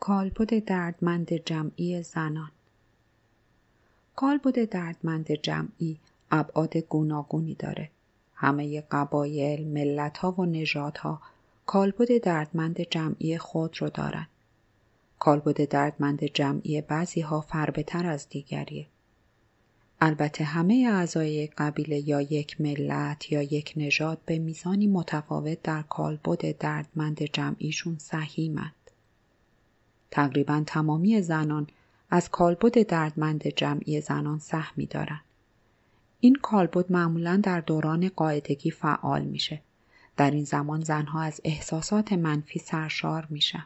کالبد دردمند جمعی زنان کالبد دردمند جمعی ابعاد گوناگونی داره همه قبایل ملت ها و نژادها کالبد دردمند جمعی خود رو دارن کالبد دردمند جمعی بعضی ها فربهتر از دیگریه البته همه اعضای یک قبیله یا یک ملت یا یک نژاد به میزانی متفاوت در کالبد دردمند جمعیشون صحیمند تقریبا تمامی زنان از کالبد دردمند جمعی زنان سهمی دارند این کالبد معمولا در دوران قاعدگی فعال میشه در این زمان زنها از احساسات منفی سرشار میشن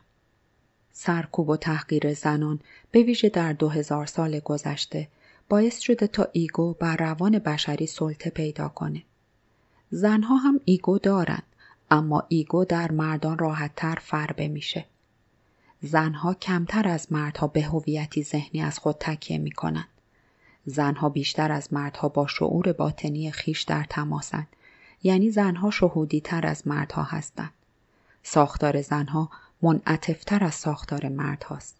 سرکوب و تحقیر زنان به ویژه در 2000 سال گذشته باعث شده تا ایگو بر روان بشری سلطه پیدا کنه زنها هم ایگو دارند اما ایگو در مردان راحتتر فربه میشه زنها کمتر از مردها به هویتی ذهنی از خود تکیه می کنند. زنها بیشتر از مردها با شعور باطنی خیش در تماسند یعنی زنها شهودی تر از مردها هستند. ساختار زنها منعطفتر از ساختار هاست.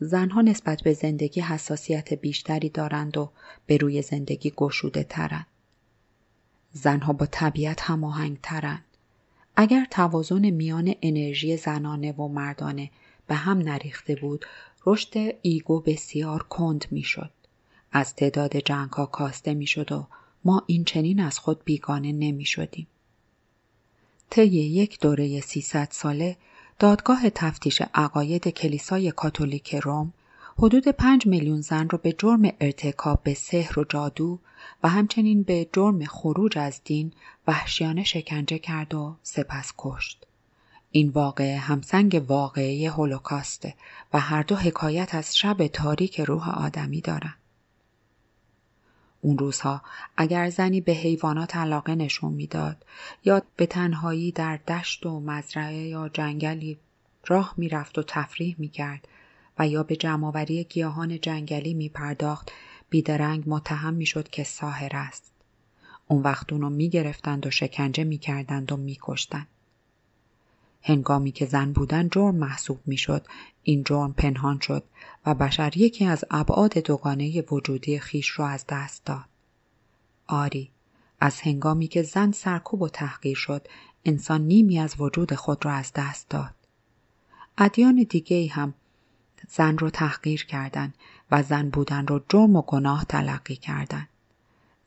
زنها نسبت به زندگی حساسیت بیشتری دارند و به روی زندگی گشوده ترند. زنها با طبیعت هماهنگ ترند. اگر توازن میان انرژی زنانه و مردانه به هم نریخته بود رشد ایگو بسیار کند میشد از تعداد جنگ ها کاسته میشد و ما این چنین از خود بیگانه نمی شدیم. طی یک دوره 300 ساله دادگاه تفتیش عقاید کلیسای کاتولیک روم حدود 5 میلیون زن را به جرم ارتکاب به سحر و جادو و همچنین به جرم خروج از دین وحشیانه شکنجه کرد و سپس کشت. این واقعه همسنگ واقعه هولوکاسته و هر دو حکایت از شب تاریک روح آدمی دارن. اون روزها اگر زنی به حیوانات علاقه نشون میداد یا به تنهایی در دشت و مزرعه یا جنگلی راه میرفت و تفریح کرد و یا به جمعآوری گیاهان جنگلی پرداخت بیدرنگ متهم میشد که ساهر است اون وقت اونو میگرفتند و شکنجه میکردند و میکشتند هنگامی که زن بودن جرم محسوب میشد این جرم پنهان شد و بشر یکی از ابعاد دوگانه وجودی خیش را از دست داد آری از هنگامی که زن سرکوب و تحقیر شد انسان نیمی از وجود خود را از دست داد ادیان دیگه هم زن رو تحقیر کردند و زن بودن را جرم و گناه تلقی کردند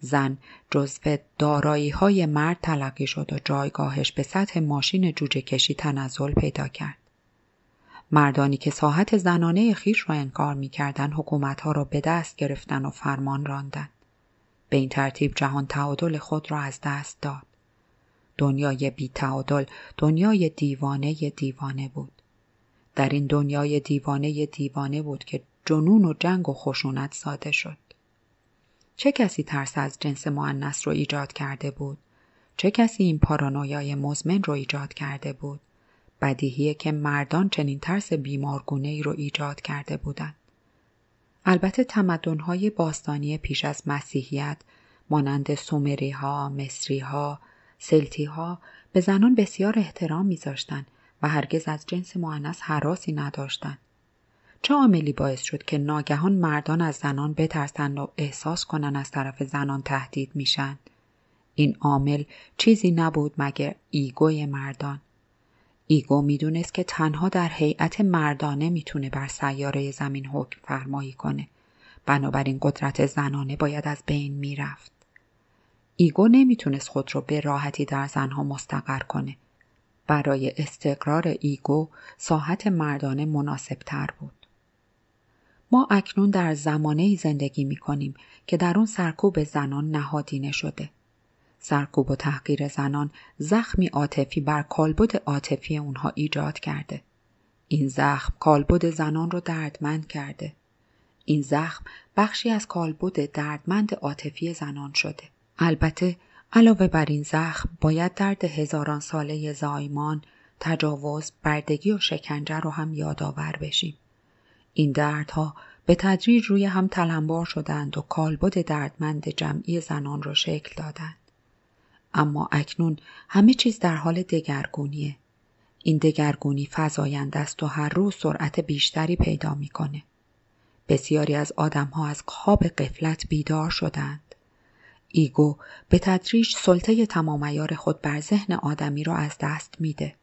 زن جزو دارایی های مرد تلقی شد و جایگاهش به سطح ماشین جوجه کشی تنزل پیدا کرد. مردانی که ساحت زنانه خیش را انکار می کردن حکومت ها را به دست گرفتن و فرمان راندن. به این ترتیب جهان تعادل خود را از دست داد. دنیای بی تعادل دنیای دیوانه دیوانه بود. در این دنیای دیوانه دیوانه بود که جنون و جنگ و خشونت ساده شد. چه کسی ترس از جنس معنس رو ایجاد کرده بود؟ چه کسی این پارانویای مزمن رو ایجاد کرده بود؟ بدیهیه که مردان چنین ترس بیمارگونه ای رو ایجاد کرده بودند. البته تمدن‌های باستانی پیش از مسیحیت مانند سومری مصریها، سلتیها به زنان بسیار احترام میذاشتند و هرگز از جنس معنس حراسی نداشتند. چه عاملی باعث شد که ناگهان مردان از زنان بترسند و احساس کنند از طرف زنان تهدید میشن این عامل چیزی نبود مگر ایگوی مردان ایگو میدونست که تنها در هیئت مردانه میتونه بر سیاره زمین حکم فرمایی کنه بنابراین قدرت زنانه باید از بین میرفت ایگو نمیتونست خود رو به راحتی در زنها مستقر کنه برای استقرار ایگو ساحت مردانه مناسب تر بود ما اکنون در زمانه زندگی می کنیم که در اون سرکوب زنان نهادینه شده. سرکوب و تحقیر زنان زخمی عاطفی بر کالبد عاطفی اونها ایجاد کرده. این زخم کالبد زنان رو دردمند کرده. این زخم بخشی از کالبد دردمند عاطفی زنان شده. البته علاوه بر این زخم باید درد هزاران ساله زایمان، تجاوز، بردگی و شکنجه رو هم یادآور بشیم. این دردها به تدریج روی هم تلمبار شدند و کالبد دردمند جمعی زنان را شکل دادند اما اکنون همه چیز در حال دگرگونیه این دگرگونی فزاینده است و هر روز سرعت بیشتری پیدا میکنه بسیاری از آدمها از خواب قفلت بیدار شدند ایگو به تدریج سلطه تمامیار خود بر ذهن آدمی را از دست میده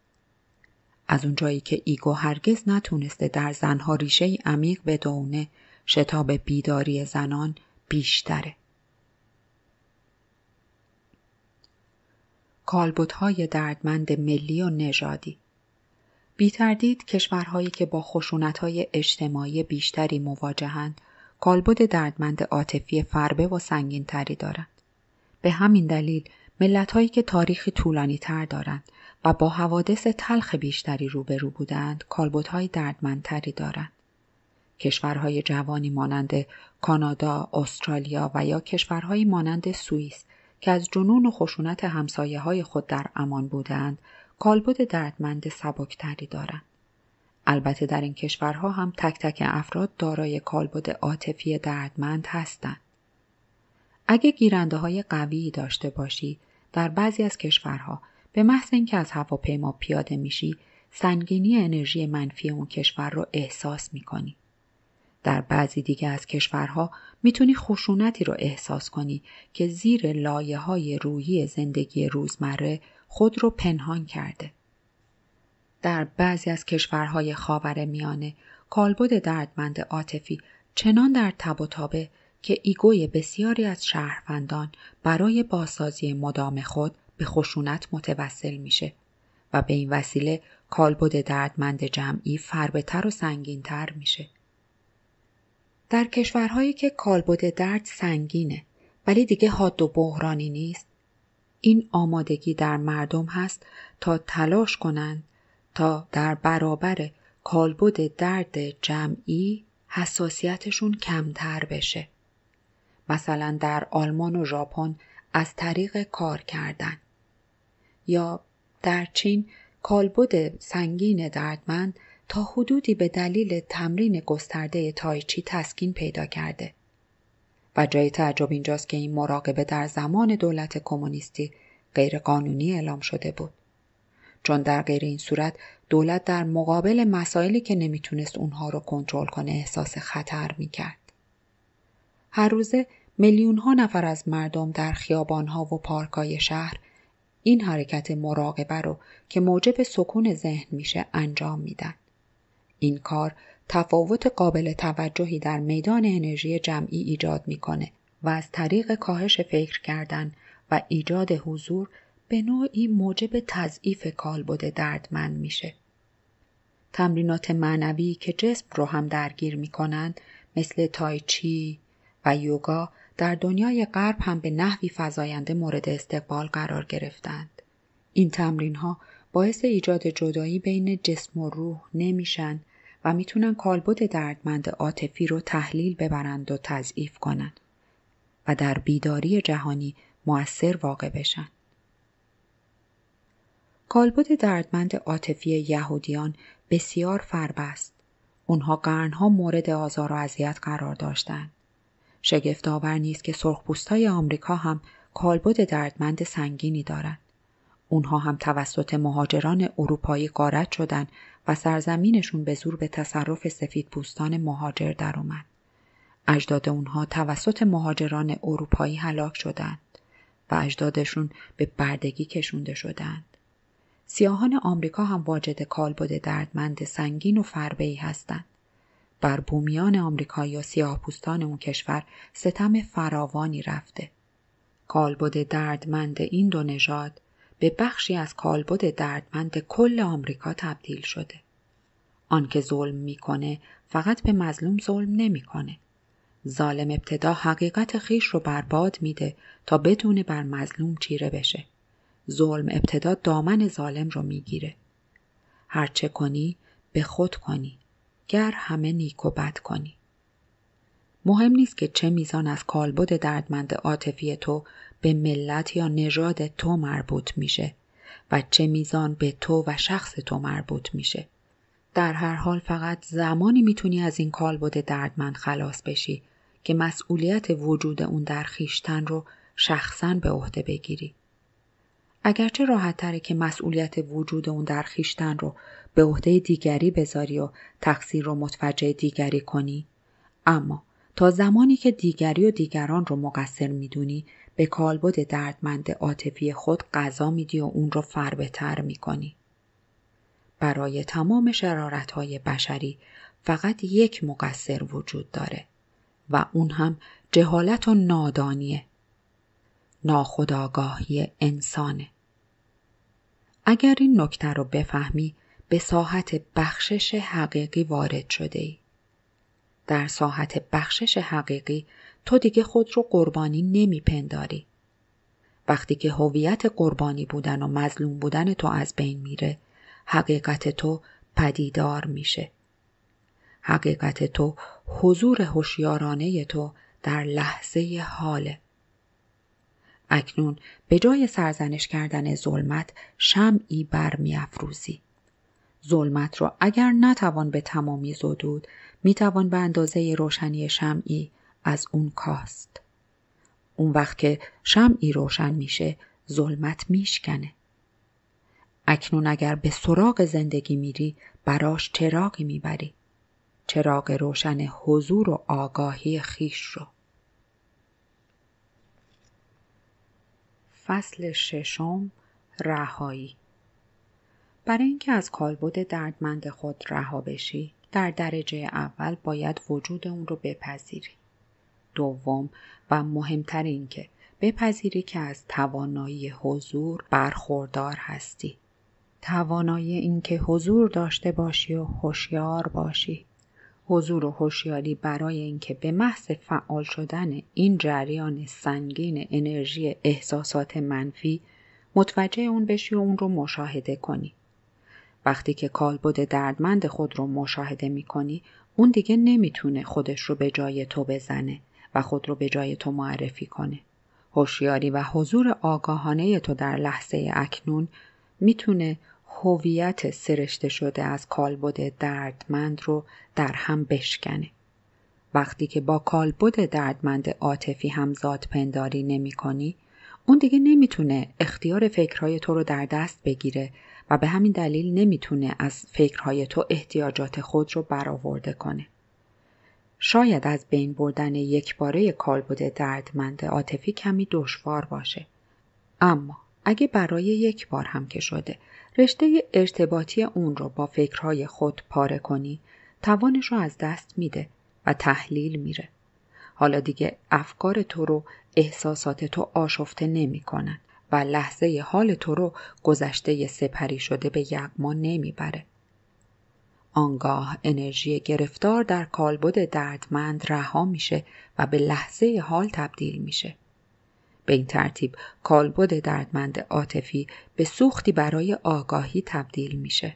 از اونجایی که ایگو هرگز نتونسته در زنها ریشه عمیق دونه، شتاب بیداری زنان بیشتره. کالبدهای دردمند ملی و نژادی بیتردید کشورهایی که با های اجتماعی بیشتری مواجهند کالبد دردمند عاطفی فربه و سنگینتری دارند به همین دلیل هایی که تاریخی طولانی تر دارند و با حوادث تلخ بیشتری روبرو بودند کالبدهای دردمندتری دارند کشورهای جوانی مانند کانادا استرالیا و یا کشورهایی مانند سوئیس که از جنون و خشونت همسایه های خود در امان بودند کالبد دردمند سبکتری دارند البته در این کشورها هم تک تک افراد دارای کالبد عاطفی دردمند هستند اگه گیرنده های قوی داشته باشی در بعضی از کشورها به محض اینکه از هواپیما پیاده میشی سنگینی انرژی منفی اون کشور رو احساس میکنی در بعضی دیگه از کشورها میتونی خشونتی رو احساس کنی که زیر لایه های روحی زندگی روزمره خود رو پنهان کرده. در بعضی از کشورهای خاور میانه کالبد دردمند عاطفی چنان در تب و تابه که ایگوی بسیاری از شهروندان برای بازسازی مدام خود به خشونت متوسل میشه و به این وسیله کالبد دردمند جمعی فربهتر و سنگینتر میشه در کشورهایی که کالبد درد سنگینه ولی دیگه حاد و بحرانی نیست این آمادگی در مردم هست تا تلاش کنند تا در برابر کالبد درد جمعی حساسیتشون کمتر بشه مثلا در آلمان و ژاپن از طریق کار کردن یا در چین کالبد سنگین دردمند تا حدودی به دلیل تمرین گسترده تایچی تسکین پیدا کرده و جای تعجب اینجاست که این مراقبه در زمان دولت کمونیستی غیرقانونی اعلام شده بود چون در غیر این صورت دولت در مقابل مسائلی که نمیتونست اونها رو کنترل کنه احساس خطر میکرد هر روزه میلیون ها نفر از مردم در خیابان ها و پارک شهر این حرکت مراقبه رو که موجب سکون ذهن میشه انجام میدن. این کار تفاوت قابل توجهی در میدان انرژی جمعی ایجاد میکنه و از طریق کاهش فکر کردن و ایجاد حضور به نوعی موجب تضعیف کالبد دردمند میشه. تمرینات معنوی که جسم رو هم درگیر میکنند مثل تایچی و یوگا در دنیای غرب هم به نحوی فزاینده مورد استقبال قرار گرفتند. این تمرین ها باعث ایجاد جدایی بین جسم و روح نمیشن و میتونن کالبد دردمند عاطفی رو تحلیل ببرند و تضعیف کنند و در بیداری جهانی موثر واقع بشن. کالبد دردمند عاطفی یهودیان بسیار فرب است. اونها قرنها مورد آزار و اذیت قرار داشتند. شگفت آور نیست که سرخپوستهای آمریکا هم کالبد دردمند سنگینی دارند. اونها هم توسط مهاجران اروپایی قارت شدن و سرزمینشون به زور به تصرف سفید مهاجر در اومد. اجداد اونها توسط مهاجران اروپایی هلاک شدند و اجدادشون به بردگی کشونده شدند. سیاهان آمریکا هم واجد کالبد دردمند سنگین و فربه هستند. بر بومیان آمریکایی و سیاهپوستان اون کشور ستم فراوانی رفته کالبد دردمند این دو نژاد به بخشی از کالبد دردمند کل آمریکا تبدیل شده آنکه ظلم میکنه فقط به مظلوم ظلم نمیکنه ظالم ابتدا حقیقت خیش رو برباد میده تا بدون بر مظلوم چیره بشه ظلم ابتدا دامن ظالم رو میگیره هرچه کنی به خود کنی گر همه نیک و بد کنی مهم نیست که چه میزان از کالبد دردمند عاطفی تو به ملت یا نژاد تو مربوط میشه و چه میزان به تو و شخص تو مربوط میشه در هر حال فقط زمانی میتونی از این کالبد دردمند خلاص بشی که مسئولیت وجود اون در خیشتن رو شخصا به عهده بگیری اگرچه راحت تره که مسئولیت وجود اون در خیشتن رو به عهده دیگری بذاری و تقصیر رو متوجه دیگری کنی اما تا زمانی که دیگری و دیگران رو مقصر میدونی به کالبد دردمند عاطفی خود غذا میدی و اون رو فربهتر میکنی برای تمام های بشری فقط یک مقصر وجود داره و اون هم جهالت و نادانیه ناخودآگاهی انسانه اگر این نکته رو بفهمی به ساحت بخشش حقیقی وارد شده ای. در ساحت بخشش حقیقی تو دیگه خود رو قربانی نمیپنداری. وقتی که هویت قربانی بودن و مظلوم بودن تو از بین میره، حقیقت تو پدیدار میشه. حقیقت تو حضور هوشیارانه تو در لحظه حاله. اکنون به جای سرزنش کردن ظلمت شمعی برمیافروزی ظلمت را اگر نتوان به تمامی زدود میتوان به اندازه روشنی شمعی از اون کاست اون وقت که شمعی روشن میشه ظلمت میشکنه اکنون اگر به سراغ زندگی میری براش چراغی میبری چراغ روشن حضور و آگاهی خیش رو فصل ششم رهایی برای اینکه از کالبد دردمند خود رها بشی در درجه اول باید وجود اون رو بپذیری دوم و مهمتر اینکه بپذیری که از توانایی حضور برخوردار هستی توانایی اینکه حضور داشته باشی و هوشیار باشی حضور و هوشیاری برای اینکه به محض فعال شدن این جریان سنگین انرژی احساسات منفی متوجه اون بشی و اون رو مشاهده کنی. وقتی که کالبد دردمند خود رو مشاهده می کنی، اون دیگه تونه خودش رو به جای تو بزنه و خود رو به جای تو معرفی کنه. هوشیاری و حضور آگاهانه تو در لحظه اکنون میتونه هویت سرشته شده از کالبد دردمند رو در هم بشکنه وقتی که با کالبد دردمند عاطفی هم زادپنداری پنداری نمی کنی، اون دیگه نمیتونه اختیار فکرهای تو رو در دست بگیره و به همین دلیل نمیتونه از فکرهای تو احتیاجات خود رو برآورده کنه. شاید از بین بردن یک باره کالبد دردمند عاطفی کمی دشوار باشه. اما اگه برای یک بار هم که شده رشته ارتباطی اون رو با فکرهای خود پاره کنی توانش رو از دست میده و تحلیل میره. حالا دیگه افکار تو رو احساسات تو آشفته نمیکنن و لحظه حال تو رو گذشته سپری شده به نمی نمیبره. آنگاه انرژی گرفتار در کالبد دردمند رها میشه و به لحظه حال تبدیل میشه. به این ترتیب کالبد دردمند عاطفی به سوختی برای آگاهی تبدیل میشه.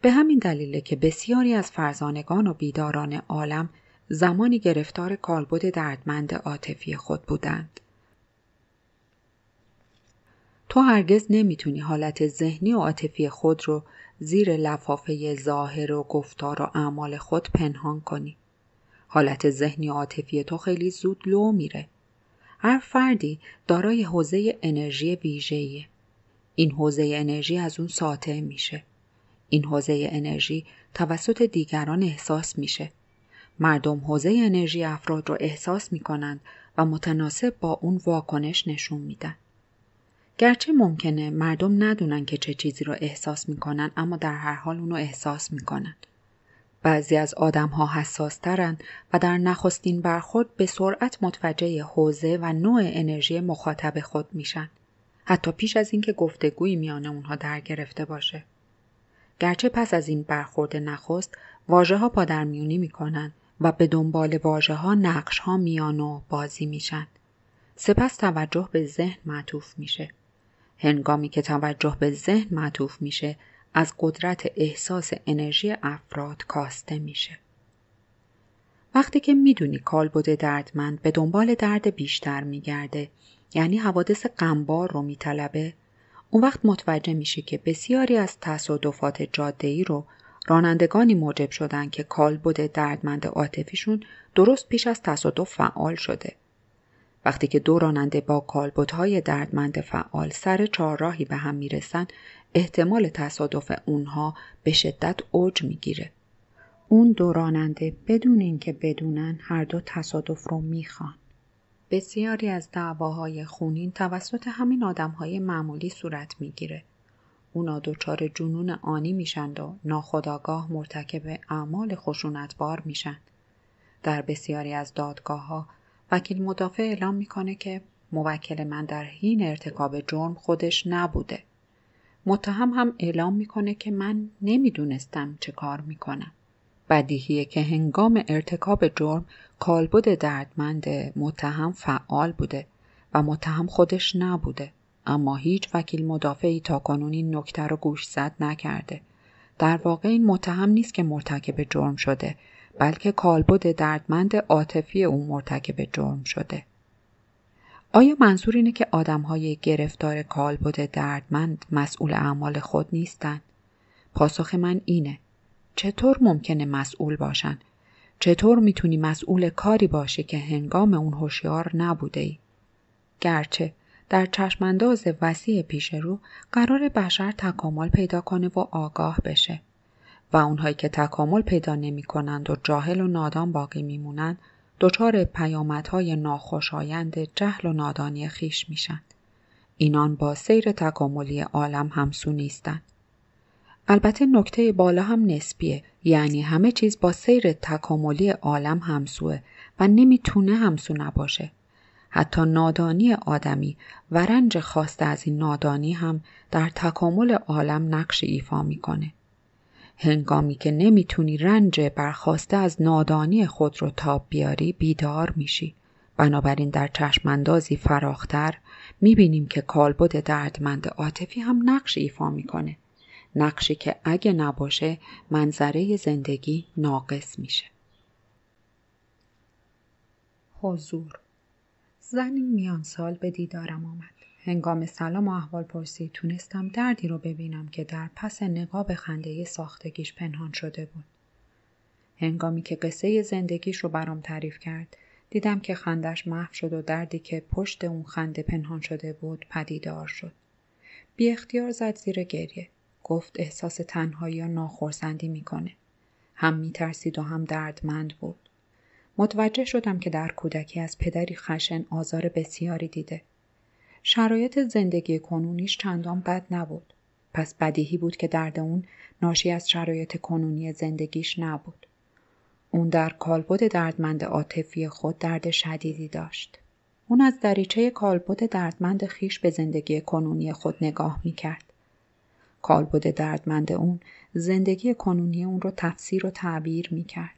به همین دلیله که بسیاری از فرزانگان و بیداران عالم زمانی گرفتار کالبد دردمند عاطفی خود بودند. تو هرگز نمیتونی حالت ذهنی و عاطفی خود رو زیر لفافه ظاهر و گفتار و اعمال خود پنهان کنی. حالت ذهنی و عاطفی تو خیلی زود لو میره. هر فردی دارای حوزه انرژی ویژه‌ایه. این حوزه انرژی از اون ساطع میشه. این حوزه انرژی توسط دیگران احساس میشه. مردم حوزه انرژی افراد رو احساس میکنند و متناسب با اون واکنش نشون میدن. گرچه ممکنه مردم ندونن که چه چیزی رو احساس میکنن اما در هر حال اونو احساس میکنند. بعضی از آدم ها حساس و در نخستین برخورد به سرعت متوجه حوزه و نوع انرژی مخاطب خود میشن. حتی پیش از اینکه گفتگوی میان اونها در گرفته باشه. گرچه پس از این برخورد نخست واژه ها پادرمیونی میکنن و به دنبال واژه ها نقش ها میان و بازی میشن. سپس توجه به ذهن معطوف میشه. هنگامی که توجه به ذهن معطوف میشه از قدرت احساس انرژی افراد کاسته میشه. وقتی که میدونی کالبد دردمند به دنبال درد بیشتر میگرده یعنی حوادث غمبار رو میطلبه اون وقت متوجه میشه که بسیاری از تصادفات جاده ای رو رانندگانی موجب شدن که کالبد دردمند عاطفیشون درست پیش از تصادف فعال شده. وقتی که دو راننده با کالبدهای دردمند فعال سر چهارراهی به هم میرسن احتمال تصادف اونها به شدت اوج میگیره. اون دو راننده بدون اینکه بدونن هر دو تصادف رو میخوان. بسیاری از دعواهای خونین توسط همین آدمهای معمولی صورت میگیره. اونا دچار جنون آنی میشند و ناخداگاه مرتکب اعمال خشونتبار میشن. در بسیاری از دادگاه ها وکیل مدافع اعلام میکنه که موکل من در حین ارتکاب جرم خودش نبوده. متهم هم اعلام میکنه که من نمیدونستم چه کار میکنم بدیهیه که هنگام ارتکاب جرم کالبد دردمند متهم فعال بوده و متهم خودش نبوده اما هیچ وکیل مدافعی تا کنون این نکته رو گوش زد نکرده در واقع این متهم نیست که مرتکب جرم شده بلکه کالبد دردمند عاطفی او مرتکب جرم شده آیا منظور اینه که های گرفتار کالبد دردمند مسئول اعمال خود نیستند؟ پاسخ من اینه. چطور ممکنه مسئول باشن؟ چطور میتونی مسئول کاری باشی که هنگام اون هوشیار نبوده ای؟ گرچه در چشمانداز وسیع پیش رو قرار بشر تکامل پیدا کنه و آگاه بشه و اونهایی که تکامل پیدا نمی و جاهل و نادان باقی میمونند دچار پیامدهای ناخوشایند جهل و نادانی خیش میشند اینان با سیر تکاملی عالم همسو نیستند البته نکته بالا هم نسبیه یعنی همه چیز با سیر تکاملی عالم همسوه و نمیتونه همسو نباشه حتی نادانی آدمی و رنج خواسته از این نادانی هم در تکامل عالم نقش ایفا میکنه هنگامی که نمیتونی رنج برخواسته از نادانی خود رو تاب بیاری بیدار میشی بنابراین در چشماندازی فراختر میبینیم که کالبد دردمند عاطفی هم نقش ایفا میکنه نقشی که اگه نباشه منظره زندگی ناقص میشه حضور زنی میان سال به دیدارم آمد هنگام سلام و احوال پرسی تونستم دردی رو ببینم که در پس نقاب خنده ساختگیش پنهان شده بود. هنگامی که قصه زندگیش رو برام تعریف کرد دیدم که خندش محو شد و دردی که پشت اون خنده پنهان شده بود پدیدار شد. بی اختیار زد زیر گریه. گفت احساس تنهایی و ناخرسندی میکنه. هم میترسید و هم دردمند بود. متوجه شدم که در کودکی از پدری خشن آزار بسیاری دیده شرایط زندگی کنونیش چندان بد نبود پس بدیهی بود که درد اون ناشی از شرایط کنونی زندگیش نبود اون در کالبد دردمند عاطفی خود درد شدیدی داشت اون از دریچه کالبد دردمند خیش به زندگی کنونی خود نگاه میکرد کالبد دردمند اون زندگی کنونی اون رو تفسیر و تعبیر کرد.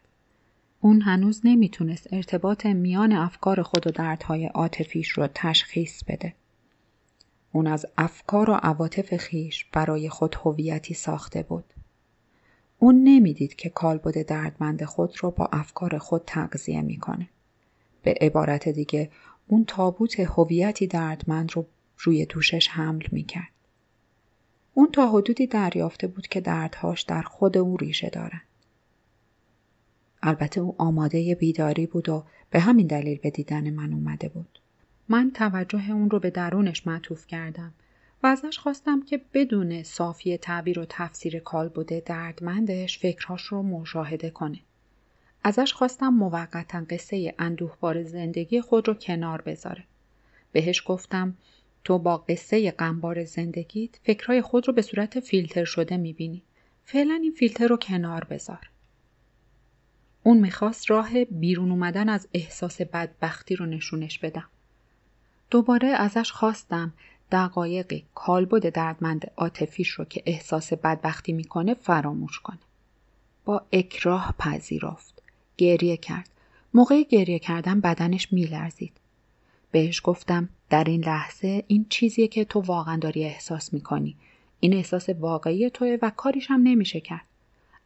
اون هنوز نمیتونست ارتباط میان افکار خود و دردهای عاطفیش رو تشخیص بده اون از افکار و عواطف خیش برای خود هویتی ساخته بود اون نمیدید که کالبد دردمند خود رو با افکار خود تغذیه میکنه به عبارت دیگه اون تابوت هویتی دردمند رو روی دوشش حمل میکرد اون تا حدودی دریافته بود که دردهاش در خود او ریشه دارند البته او آماده بیداری بود و به همین دلیل به دیدن من اومده بود من توجه اون رو به درونش معطوف کردم و ازش خواستم که بدون صافی تعبیر و تفسیر بوده دردمندش فکرهاش رو مشاهده کنه. ازش خواستم موقتا قصه اندوهبار زندگی خود رو کنار بذاره. بهش گفتم تو با قصه غمبار زندگیت فکرهای خود رو به صورت فیلتر شده میبینی. فعلا این فیلتر رو کنار بذار. اون میخواست راه بیرون اومدن از احساس بدبختی رو نشونش بدم. دوباره ازش خواستم دقایقی کالبد دردمند عاطفیش رو که احساس بدبختی میکنه فراموش کنه با اکراه پذیرفت گریه کرد موقع گریه کردن بدنش میلرزید بهش گفتم در این لحظه این چیزیه که تو واقعا داری احساس میکنی این احساس واقعی توه و کاریش هم نمیشه کرد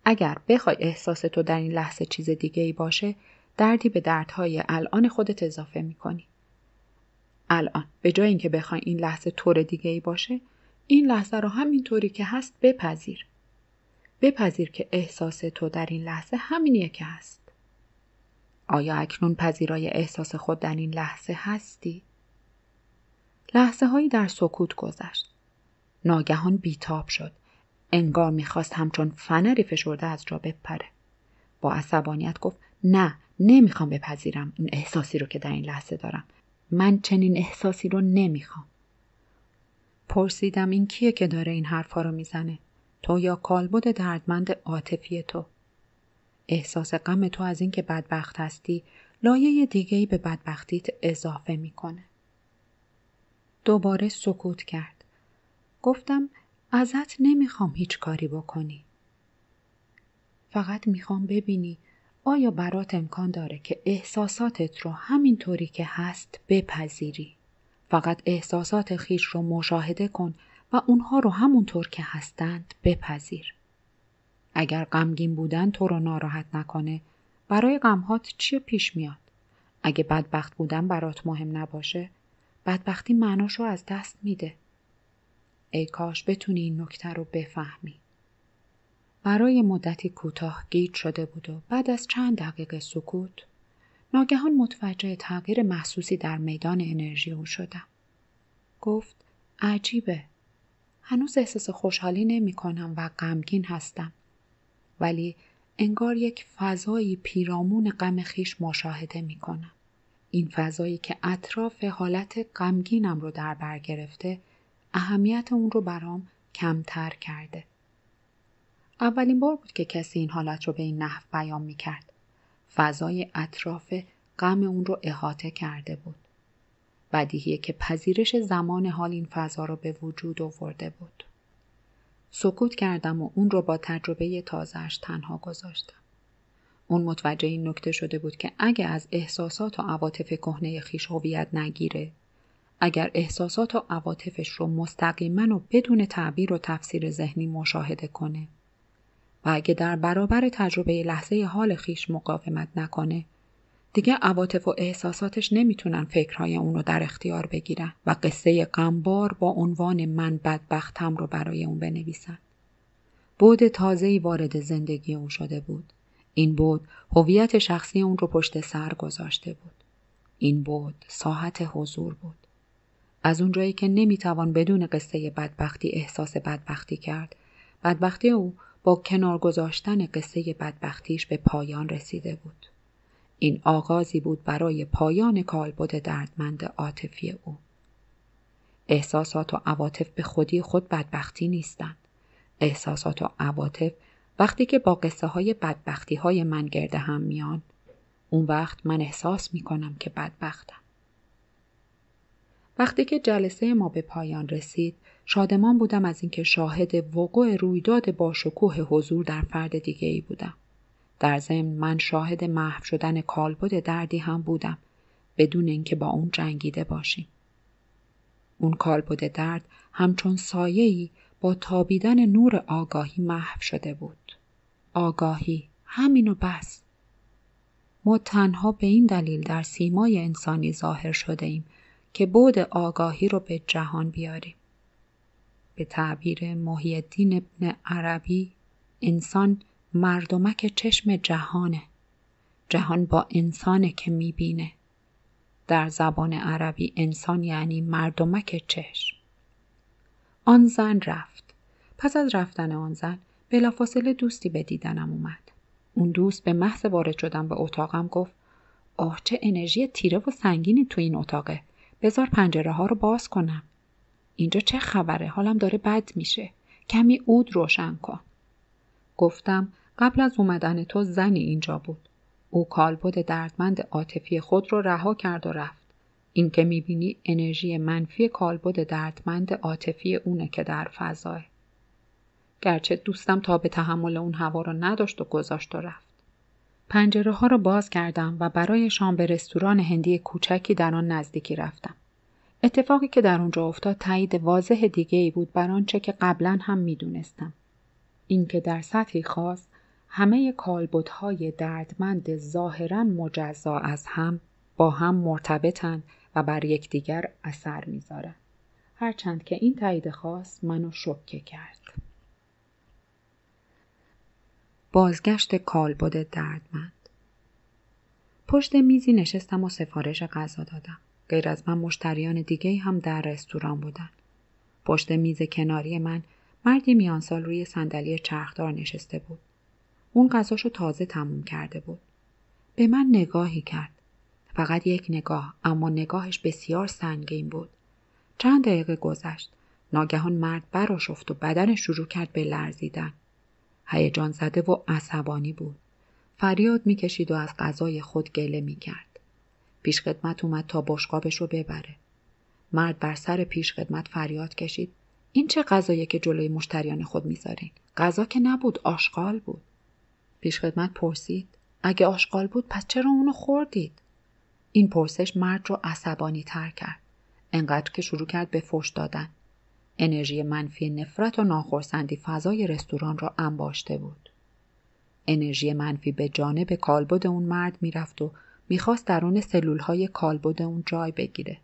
اگر بخوای احساس تو در این لحظه چیز دیگه ای باشه دردی به دردهای الان خودت اضافه میکنی الان به جای اینکه بخوای این لحظه طور دیگه ای باشه این لحظه رو همینطوری که هست بپذیر بپذیر که احساس تو در این لحظه همینیه که هست آیا اکنون پذیرای احساس خود در این لحظه هستی لحظه هایی در سکوت گذشت ناگهان بیتاب شد انگار میخواست همچون فنری فشرده از جا بپره با عصبانیت گفت نه نمیخوام بپذیرم این احساسی رو که در این لحظه دارم من چنین احساسی رو نمیخوام پرسیدم این کیه که داره این حرفها رو میزنه تو یا کالبد دردمند عاطفی تو احساس غم تو از اینکه بدبخت هستی لایه دیگه ای به بدبختیت اضافه میکنه دوباره سکوت کرد گفتم ازت نمیخوام هیچ کاری بکنی فقط میخوام ببینی آیا برات امکان داره که احساساتت رو همین طوری که هست بپذیری؟ فقط احساسات خیش رو مشاهده کن و اونها رو همونطور که هستند بپذیر. اگر غمگین بودن تو رو ناراحت نکنه برای غمهات چی پیش میاد؟ اگه بدبخت بودن برات مهم نباشه بدبختی معناش رو از دست میده. ای کاش بتونی این نکته رو بفهمی. برای مدتی کوتاه گیج شده بود و بعد از چند دقیقه سکوت ناگهان متوجه تغییر محسوسی در میدان انرژی او شدم گفت عجیبه هنوز احساس خوشحالی نمی کنم و غمگین هستم ولی انگار یک فضایی پیرامون غم خیش مشاهده می کنم. این فضایی که اطراف حالت غمگینم رو در بر گرفته اهمیت اون رو برام کمتر کرده اولین بار بود که کسی این حالت رو به این نحو بیان می کرد. فضای اطراف غم اون رو احاطه کرده بود. بدیهیه که پذیرش زمان حال این فضا رو به وجود آورده بود. سکوت کردم و اون رو با تجربه تازهش تنها گذاشتم. اون متوجه این نکته شده بود که اگه از احساسات و عواطف کهنه خیش هویت نگیره اگر احساسات و عواطفش رو مستقیما و بدون تعبیر و تفسیر ذهنی مشاهده کنه و اگه در برابر تجربه لحظه حال خیش مقاومت نکنه دیگه عواطف و احساساتش نمیتونن فکرهای اون رو در اختیار بگیرن و قصه غمبار با عنوان من بدبختم رو برای اون بنویسن. بود تازه‌ای وارد زندگی اون شده بود. این بود هویت شخصی اون رو پشت سر گذاشته بود. این بود ساحت حضور بود. از اونجایی که نمیتوان بدون قصه بدبختی احساس بدبختی کرد، بدبختی او با کنار گذاشتن قصه بدبختیش به پایان رسیده بود. این آغازی بود برای پایان کالبد دردمند عاطفی او. احساسات و عواطف به خودی خود بدبختی نیستند. احساسات و عواطف وقتی که با قصه های بدبختی های من گرده هم میان اون وقت من احساس می کنم که بدبختم. وقتی که جلسه ما به پایان رسید شادمان بودم از اینکه شاهد وقوع رویداد باشکوه حضور در فرد دیگه ای بودم در ضمن من شاهد محو شدن کالبد دردی هم بودم بدون اینکه با اون جنگیده باشیم اون کالبد درد همچون ای با تابیدن نور آگاهی محو شده بود آگاهی همینو بس ما تنها به این دلیل در سیمای انسانی ظاهر شده ایم که بود آگاهی رو به جهان بیاریم. به تعبیر محیدین ابن عربی انسان مردمک چشم جهانه. جهان با انسانه که میبینه. در زبان عربی انسان یعنی مردمک چشم. آن زن رفت. پس از رفتن آن زن بلافاصله دوستی به دیدنم اومد. اون دوست به محض وارد شدن به اتاقم گفت آه چه انرژی تیره و سنگینی تو این اتاقه بذار پنجره ها رو باز کنم. اینجا چه خبره؟ حالم داره بد میشه. کمی اود روشن کن. گفتم قبل از اومدن تو زنی اینجا بود. او کالبد دردمند عاطفی خود رو رها کرد و رفت. اینکه میبینی انرژی منفی کالبد دردمند عاطفی اونه که در فضاه. گرچه دوستم تا به تحمل اون هوا رو نداشت و گذاشت و رفت. پنجره ها را باز کردم و شام به رستوران هندی کوچکی در آن نزدیکی رفتم. اتفاقی که در آنجا افتاد تایید واضح دیگه ای بود بر آنچه که قبلا هم این اینکه در سطحی خاص همه های دردمند ظاهرا مجزا از هم با هم مرتبطن و بر یکدیگر اثر میذارن هرچند که این تایید خاص منو شوکه کرد بازگشت کالبد دردمند پشت میزی نشستم و سفارش غذا دادم غیر از من مشتریان دیگه هم در رستوران بودن پشت میز کناری من مردی میان سال روی صندلی چرخدار نشسته بود اون غذاشو تازه تموم کرده بود به من نگاهی کرد فقط یک نگاه اما نگاهش بسیار سنگین بود چند دقیقه گذشت ناگهان مرد براش افت و بدنش شروع کرد به لرزیدن هیجان زده و عصبانی بود. فریاد میکشید و از غذای خود گله پیش خدمت اومد تا بشقابش رو ببره. مرد بر سر پیش خدمت فریاد کشید. این چه غذایی که جلوی مشتریان خود میذارین؟ غذا که نبود آشغال بود. خدمت پرسید. اگه آشغال بود پس چرا اونو خوردید؟ این پرسش مرد رو عصبانی تر کرد. انقدر که شروع کرد به فش دادن. انرژی منفی نفرت و ناخرسندی فضای رستوران را انباشته بود انرژی منفی به جانب کالبد اون مرد میرفت و میخواست درون سلول های کالبد اون جای بگیره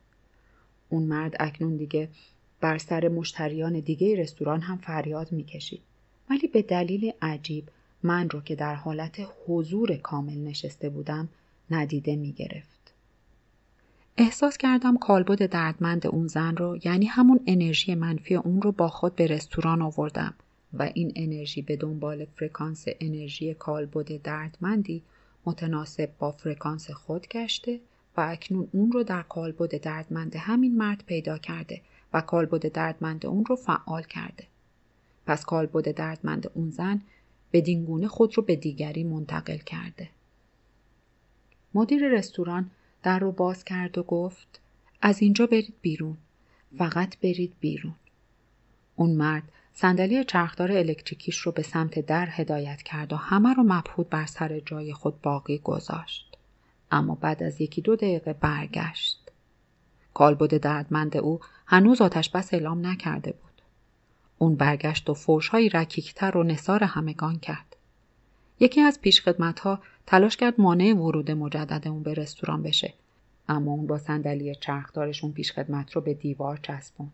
اون مرد اکنون دیگه بر سر مشتریان دیگه رستوران هم فریاد میکشید ولی به دلیل عجیب من رو که در حالت حضور کامل نشسته بودم ندیده میگرفت احساس کردم کالبد دردمند اون زن رو یعنی همون انرژی منفی اون رو با خود به رستوران آوردم و این انرژی به دنبال فرکانس انرژی کالبد دردمندی متناسب با فرکانس خود گشته و اکنون اون رو در کالبد دردمند همین مرد پیدا کرده و کالبد دردمند اون رو فعال کرده. پس کالبد دردمند اون زن به دینگونه خود رو به دیگری منتقل کرده. مدیر رستوران در رو باز کرد و گفت از اینجا برید بیرون فقط برید بیرون اون مرد صندلی چرخدار الکتریکیش رو به سمت در هدایت کرد و همه رو مبهود بر سر جای خود باقی گذاشت اما بعد از یکی دو دقیقه برگشت کالبد دردمند او هنوز آتش بس اعلام نکرده بود اون برگشت و فوشهایی رکیکتر و نصار همگان کرد یکی از پیشخدمتها تلاش کرد مانع ورود مجدد اون به رستوران بشه اما اون با صندلی چرخدارشون پیشخدمت رو به دیوار چسبون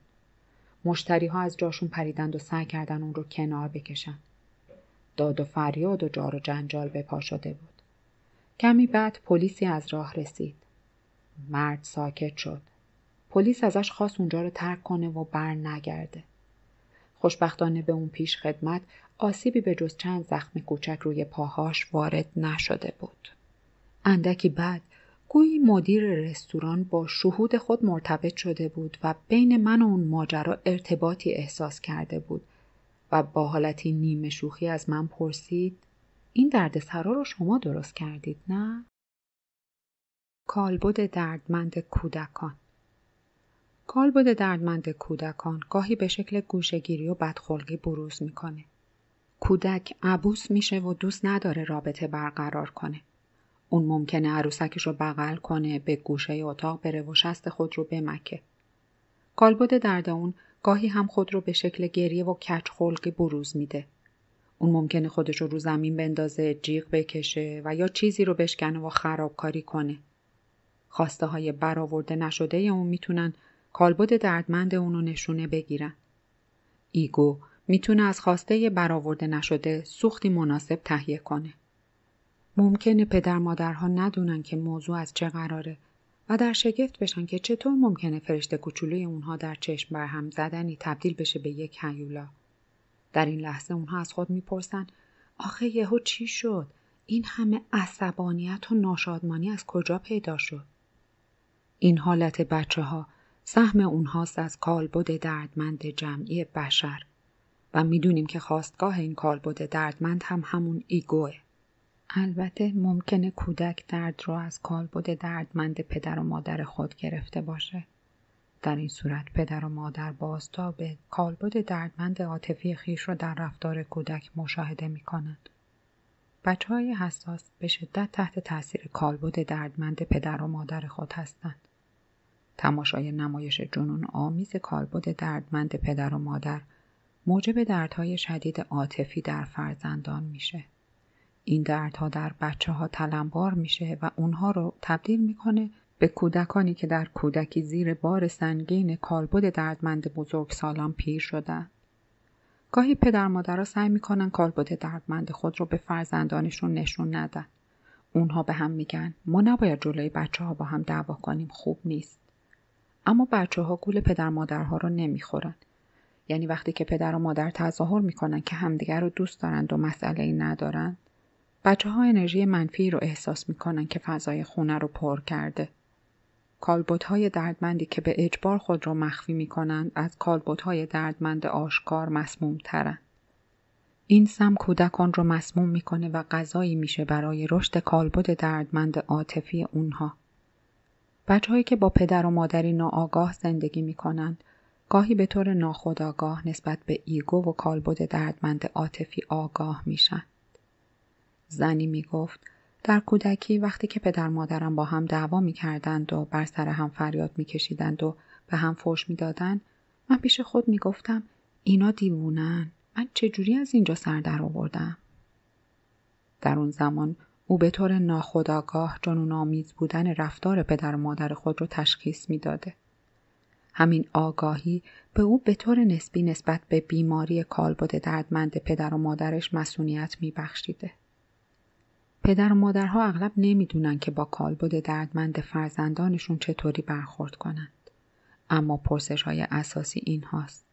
مشتری ها از جاشون پریدند و سعی کردن اون رو کنار بکشن داد و فریاد و جار و جنجال به پا شده بود کمی بعد پلیسی از راه رسید مرد ساکت شد پلیس ازش خواست اونجا رو ترک کنه و بر نگرده خوشبختانه به اون پیش خدمت آسیبی به جز چند زخم کوچک روی پاهاش وارد نشده بود. اندکی بعد گویی مدیر رستوران با شهود خود مرتبط شده بود و بین من و اون ماجرا ارتباطی احساس کرده بود و با حالتی نیمه شوخی از من پرسید این سرا رو شما درست کردید نه کالبد دردمند کودکان کالبد دردمند کودکان گاهی به شکل گوشگیری و بدخلقی بروز میکنه کودک عبوس میشه و دوست نداره رابطه برقرار کنه. اون ممکنه عروسکش رو بغل کنه به گوشه اتاق بره و شست خود رو بمکه. کالبد درد اون گاهی هم خود رو به شکل گریه و کچ خلقی بروز میده. اون ممکنه خودش رو رو زمین بندازه، جیغ بکشه و یا چیزی رو بشکنه و خرابکاری کنه. خواسته های برآورده نشده اون میتونن کالبد دردمند اون رو نشونه بگیرن. ایگو میتونه از خواسته برآورده نشده سوختی مناسب تهیه کنه. ممکنه پدر مادرها ندونن که موضوع از چه قراره و در شگفت بشن که چطور ممکنه فرشته کوچولوی اونها در چشم برهم زدنی تبدیل بشه به یک هیولا. در این لحظه اونها از خود میپرسن آخه یهو چی شد؟ این همه عصبانیت و ناشادمانی از کجا پیدا شد؟ این حالت بچه ها سهم اونهاست از کالبد دردمند جمعی بشر و میدونیم که خواستگاه این کالبد دردمند هم همون ایگوه البته ممکنه کودک درد را از کالبد دردمند پدر و مادر خود گرفته باشه در این صورت پدر و مادر به کالبد دردمند عاطفی خیش را در رفتار کودک مشاهده می کنند. بچه های حساس به شدت تحت تاثیر کالبد دردمند پدر و مادر خود هستند. تماشای نمایش جنون آمیز کالبد دردمند پدر و مادر موجب دردهای شدید عاطفی در فرزندان میشه. این دردها در بچه ها تلمبار میشه و اونها رو تبدیل میکنه به کودکانی که در کودکی زیر بار سنگین کالبد دردمند بزرگ سالان پیر شدن. گاهی پدر مادرها سعی میکنن کالبد دردمند خود رو به فرزندانشون نشون ندن. اونها به هم میگن ما نباید جلوی بچه ها با هم دعوا کنیم خوب نیست. اما بچه ها گول پدر مادرها رو نمیخورن یعنی وقتی که پدر و مادر تظاهر میکنن که همدیگر رو دوست دارند و مسئله ای ندارند، بچه ها انرژی منفی رو احساس میکنن که فضای خونه رو پر کرده کالبوت های دردمندی که به اجبار خود را مخفی می کنند از کالبوت های دردمند آشکار مسموم ترن. این سم کودکان رو مسموم میکنه و غذایی میشه برای رشد کالبد دردمند عاطفی اونها. هایی که با پدر و مادری ناآگاه زندگی میکنند گاهی به طور ناخودآگاه نسبت به ایگو و کالبد دردمند عاطفی آگاه میشن زنی میگفت در کودکی وقتی که پدر مادرم با هم دعوا میکردند و بر سر هم فریاد میکشیدند و به هم فوش میدادند من پیش خود میگفتم اینا دیوونن من چجوری از اینجا سر در آوردم در اون زمان او به طور ناخودآگاه جنون آمیز بودن رفتار پدر و مادر خود رو تشخیص میداده همین آگاهی به او به طور نسبی نسبت به بیماری کالبد دردمند پدر و مادرش مسئولیت میبخشیده پدر و مادرها اغلب نمیدونن که با کالبد دردمند فرزندانشون چطوری برخورد کنند اما پرسش های اساسی این هاست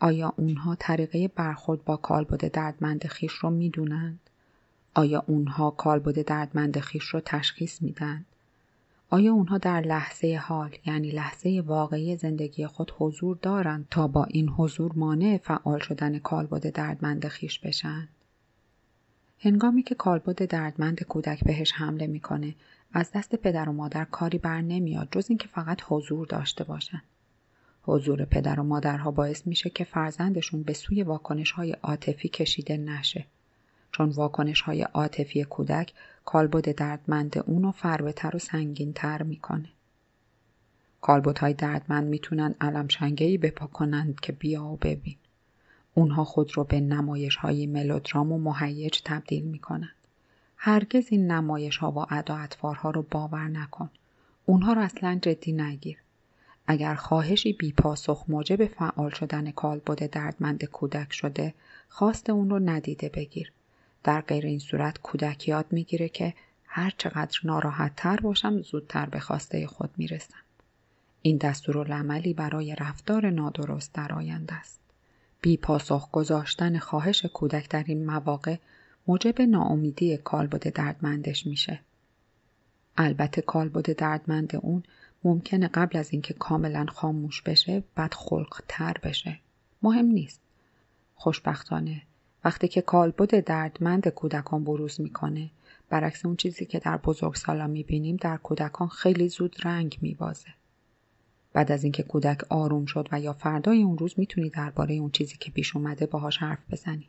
آیا اونها طریقه برخورد با کالبد دردمند خیش رو میدونند آیا اونها کالبد دردمند خیش رو تشخیص میدن آیا اونها در لحظه حال یعنی لحظه واقعی زندگی خود حضور دارند تا با این حضور مانع فعال شدن کالبد دردمند خیش بشن؟ هنگامی که کالبد دردمند کودک بهش حمله میکنه از دست پدر و مادر کاری بر نمیاد جز اینکه فقط حضور داشته باشن. حضور پدر و مادرها باعث میشه که فرزندشون به سوی واکنش های عاطفی کشیده نشه چون واکنش های عاطفی کودک کالبد دردمند اونو فربهتر و تر میکنه های دردمند میتونن علم شنگهی بپا کنند که بیا و ببین اونها خود رو به نمایش های ملودرام و مهیج تبدیل میکنند هرگز این نمایش ها و ادا اطوارها رو باور نکن اونها رو اصلا جدی نگیر اگر خواهشی بی پاسخ موجب فعال شدن کالبد دردمند کودک شده خواست اون رو ندیده بگیر در غیر این صورت کودک یاد میگیره که هر چقدر ناراحت تر باشم زودتر به خواسته خود میرسم. این دستورالعملی برای رفتار نادرست در آینده است. بی پاسخ گذاشتن خواهش کودک در این مواقع موجب ناامیدی کالبد دردمندش میشه. البته کالبد دردمند اون ممکنه قبل از اینکه کاملا خاموش بشه خلق تر بشه. مهم نیست. خوشبختانه وقتی که کالبد دردمند کودکان بروز میکنه برعکس اون چیزی که در بزرگسالا میبینیم در کودکان خیلی زود رنگ میبازه بعد از اینکه کودک آروم شد و یا فردای اون روز میتونی درباره اون چیزی که پیش اومده باهاش حرف بزنی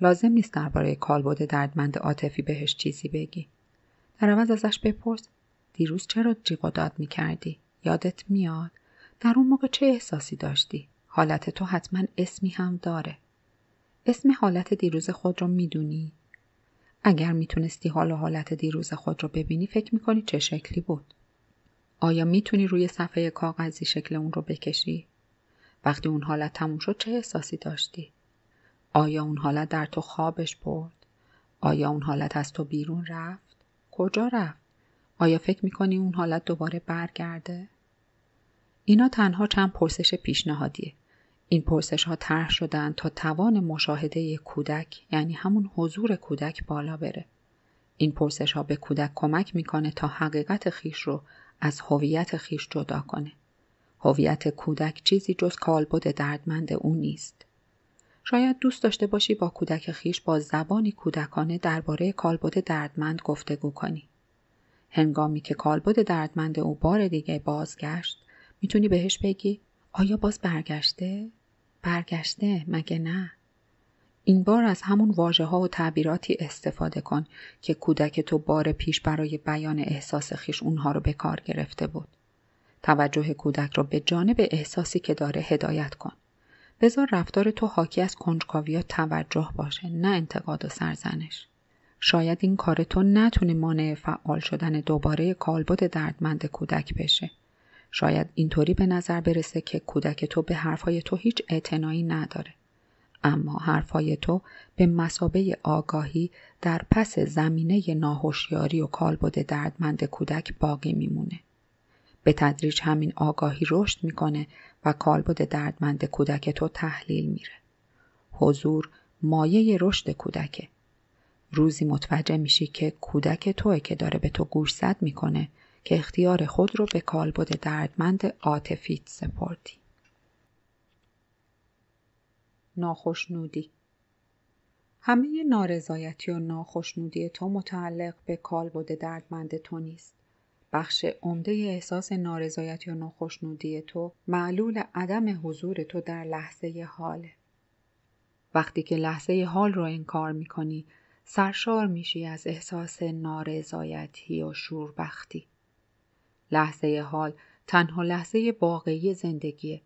لازم نیست درباره کالبد دردمند عاطفی بهش چیزی بگی در عوض ازش بپرس دیروز چرا جیغ و داد میکردی یادت میاد در اون موقع چه احساسی داشتی حالت تو حتما اسمی هم داره اسم حالت دیروز خود را میدونی اگر میتونستی و حالت دیروز خود را ببینی فکر میکنی چه شکلی بود آیا میتونی روی صفحه کاغذی شکل اون رو بکشی وقتی اون حالت تموم شد چه احساسی داشتی آیا اون حالت در تو خوابش برد آیا اون حالت از تو بیرون رفت کجا رفت آیا فکر میکنی اون حالت دوباره برگرده اینا تنها چند پرسش پیشنهادیه این پرسش ها طرح شدن تا توان مشاهده کودک یعنی همون حضور کودک بالا بره. این پرسش ها به کودک کمک میکنه تا حقیقت خیش رو از هویت خیش جدا کنه. هویت کودک چیزی جز کالبد دردمند او نیست. شاید دوست داشته باشی با کودک خیش با زبانی کودکانه درباره کالبد دردمند گفتگو کنی. هنگامی که کالبد دردمند او بار دیگه بازگشت میتونی بهش بگی آیا باز برگشته؟ برگشته مگه نه؟ این بار از همون واژه ها و تعبیراتی استفاده کن که کودک تو بار پیش برای بیان احساس خیش اونها رو به کار گرفته بود. توجه کودک را به جانب احساسی که داره هدایت کن. بذار رفتار تو حاکی از کنجکاوی و توجه باشه نه انتقاد و سرزنش. شاید این کار تو نتونه مانع فعال شدن دوباره کالبد دردمند کودک بشه. شاید اینطوری به نظر برسه که کودک تو به حرفهای تو هیچ اعتنایی نداره. اما حرفهای تو به مسابه آگاهی در پس زمینه ناهوشیاری و کالبد دردمند کودک باقی میمونه. به تدریج همین آگاهی رشد میکنه و کالبد دردمند کودک تو تحلیل میره. حضور مایه رشد کودکه. روزی متوجه میشی که کودک توه که داره به تو گوشزد میکنه که اختیار خود رو به کالبد دردمند عاطفیت سپردی ناخشنودی همه نارضایتی و ناخشنودی تو متعلق به کالبد دردمند تو نیست بخش عمده احساس نارضایتی و ناخشنودی تو معلول عدم حضور تو در لحظه حاله وقتی که لحظه حال رو انکار کنی، سرشار میشی از احساس نارضایتی و شوربختی لحظه حال تنها لحظه واقعی زندگی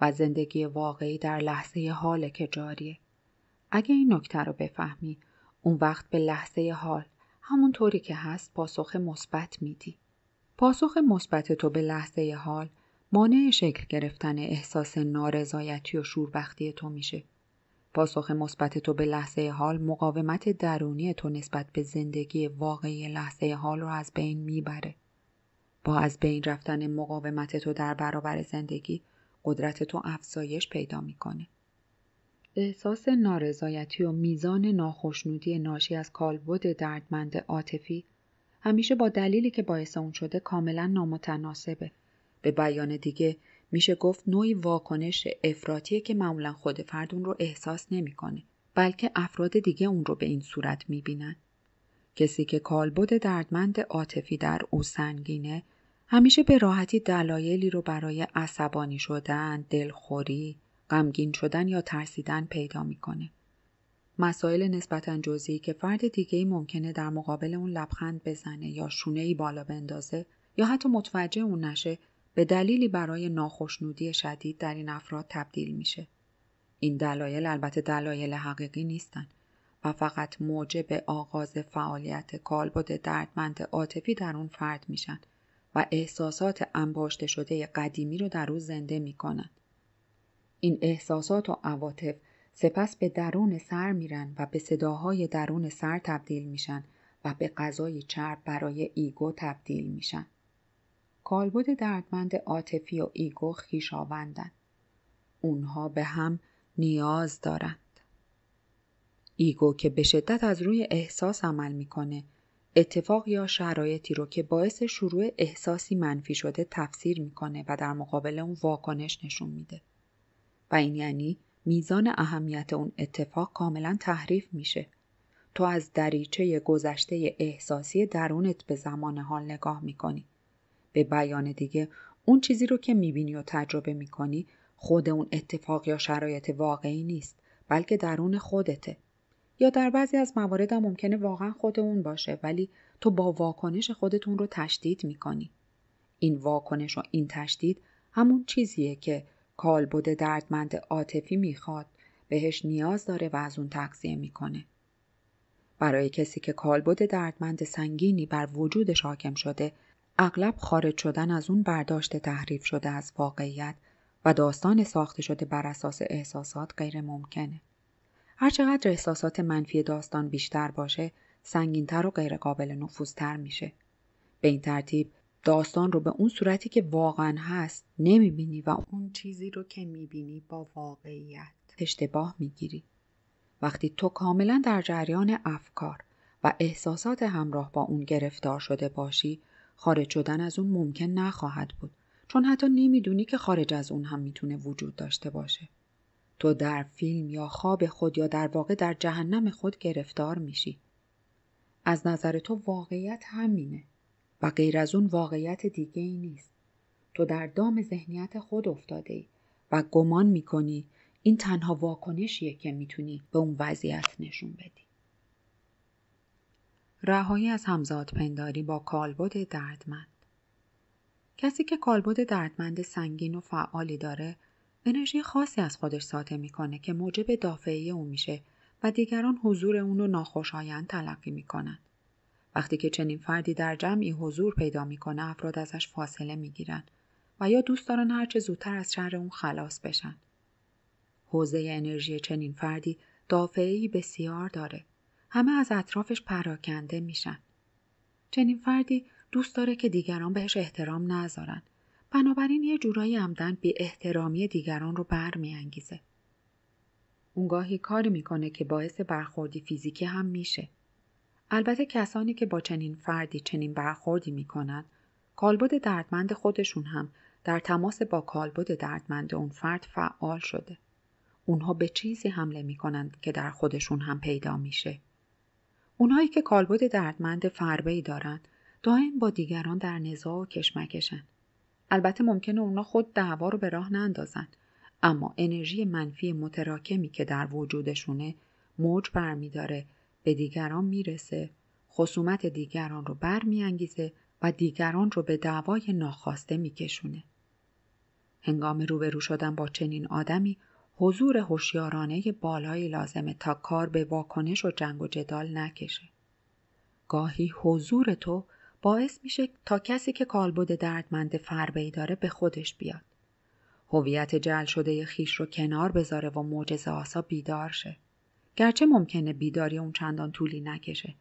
و زندگی واقعی در لحظه حاله که جاریه. اگه این نکته رو بفهمی اون وقت به لحظه حال همونطوری که هست پاسخ مثبت میدی. پاسخ مثبت تو به لحظه حال مانع شکل گرفتن احساس نارضایتی و شوربختی تو میشه. پاسخ مثبت تو به لحظه حال مقاومت درونی تو نسبت به زندگی واقعی لحظه حال رو از بین میبره. با از بین رفتن مقاومت تو در برابر زندگی قدرت تو افزایش پیدا میکنه احساس نارضایتی و میزان ناخشنودی ناشی از کالبد دردمند عاطفی همیشه با دلیلی که باعث اون شده کاملا نامتناسبه به بیان دیگه میشه گفت نوعی واکنش افراطیه که معمولا خود فرد رو احساس نمیکنه بلکه افراد دیگه اون رو به این صورت میبینن کسی که کالبد دردمند عاطفی در او سنگینه همیشه به راحتی دلایلی رو برای عصبانی شدن، دلخوری، غمگین شدن یا ترسیدن پیدا میکنه. مسائل نسبتا جزئی که فرد دیگه ممکنه در مقابل اون لبخند بزنه یا شونه ای بالا بندازه یا حتی متوجه اون نشه به دلیلی برای ناخشنودی شدید در این افراد تبدیل میشه. این دلایل البته دلایل حقیقی نیستن و فقط موجب آغاز فعالیت کالبد دردمند عاطفی در اون فرد میشن و احساسات انباشته شده قدیمی رو در او زنده میکنن این احساسات و عواطف سپس به درون سر میرن و به صداهای درون سر تبدیل میشن و به غذای چرب برای ایگو تبدیل میشن. کالبد دردمند عاطفی و ایگو خیشاوندن. اونها به هم نیاز دارند. ایگو که به شدت از روی احساس عمل میکنه اتفاق یا شرایطی رو که باعث شروع احساسی منفی شده تفسیر میکنه و در مقابل اون واکنش نشون میده و این یعنی میزان اهمیت اون اتفاق کاملا تحریف میشه تو از دریچه گذشته احساسی درونت به زمان حال نگاه میکنی به بیان دیگه اون چیزی رو که میبینی و تجربه میکنی خود اون اتفاق یا شرایط واقعی نیست بلکه درون خودته یا در بعضی از موارد هم ممکنه واقعا خود اون باشه ولی تو با واکنش خودتون رو تشدید میکنی. این واکنش و این تشدید همون چیزیه که کالبد دردمند عاطفی میخواد بهش نیاز داره و از اون تغذیه میکنه. برای کسی که کالبد دردمند سنگینی بر وجودش حاکم شده اغلب خارج شدن از اون برداشت تحریف شده از واقعیت و داستان ساخته شده بر اساس احساسات غیر ممکنه. هرچقدر احساسات منفی داستان بیشتر باشه سنگینتر و غیرقابل نفوذتر میشه به این ترتیب داستان رو به اون صورتی که واقعا هست نمیبینی و اون چیزی رو که میبینی با واقعیت اشتباه میگیری وقتی تو کاملا در جریان افکار و احساسات همراه با اون گرفتار شده باشی خارج شدن از اون ممکن نخواهد بود چون حتی نمیدونی که خارج از اون هم میتونه وجود داشته باشه تو در فیلم یا خواب خود یا در واقع در جهنم خود گرفتار میشی از نظر تو واقعیت همینه و غیر از اون واقعیت دیگه ای نیست تو در دام ذهنیت خود افتاده ای و گمان میکنی این تنها واکنشیه که میتونی به اون وضعیت نشون بدی رهایی از همزاد پنداری با کالبد دردمند کسی که کالبد دردمند سنگین و فعالی داره انرژی خاصی از خودش ساطع میکنه که موجب دافعه او میشه و دیگران حضور اون رو ناخوشایند تلقی میکنند. وقتی که چنین فردی در جمعی حضور پیدا میکنه افراد ازش فاصله میگیرن و یا دوست دارن هرچه زودتر از شهر اون خلاص بشن. حوزه انرژی چنین فردی دافعه ای بسیار داره. همه از اطرافش پراکنده میشن. چنین فردی دوست داره که دیگران بهش احترام نذارن بنابراین یه جورایی عمدن به احترامی دیگران رو برمیانگیزه. اون گاهی کاری میکنه که باعث برخوردی فیزیکی هم میشه. البته کسانی که با چنین فردی چنین برخوردی میکنن کالبد دردمند خودشون هم در تماس با کالبد دردمند اون فرد فعال شده. اونها به چیزی حمله میکنند که در خودشون هم پیدا میشه. اونهایی که کالبد دردمند فربه ای دارن دائم با دیگران در نزاع و کشمکشن. البته ممکنه اونا خود دعوا رو به راه نندازن اما انرژی منفی متراکمی که در وجودشونه موج برمیداره به دیگران میرسه خصومت دیگران رو برمیانگیزه و دیگران رو به دعوای ناخواسته میکشونه هنگام روبرو شدن با چنین آدمی حضور هوشیارانه بالایی لازمه تا کار به واکنش و جنگ و جدال نکشه گاهی حضور تو باعث میشه تا کسی که کالبد دردمند فربه داره به خودش بیاد هویت جل شده خیش رو کنار بذاره و معجزه آسا بیدار شه گرچه ممکنه بیداری اون چندان طولی نکشه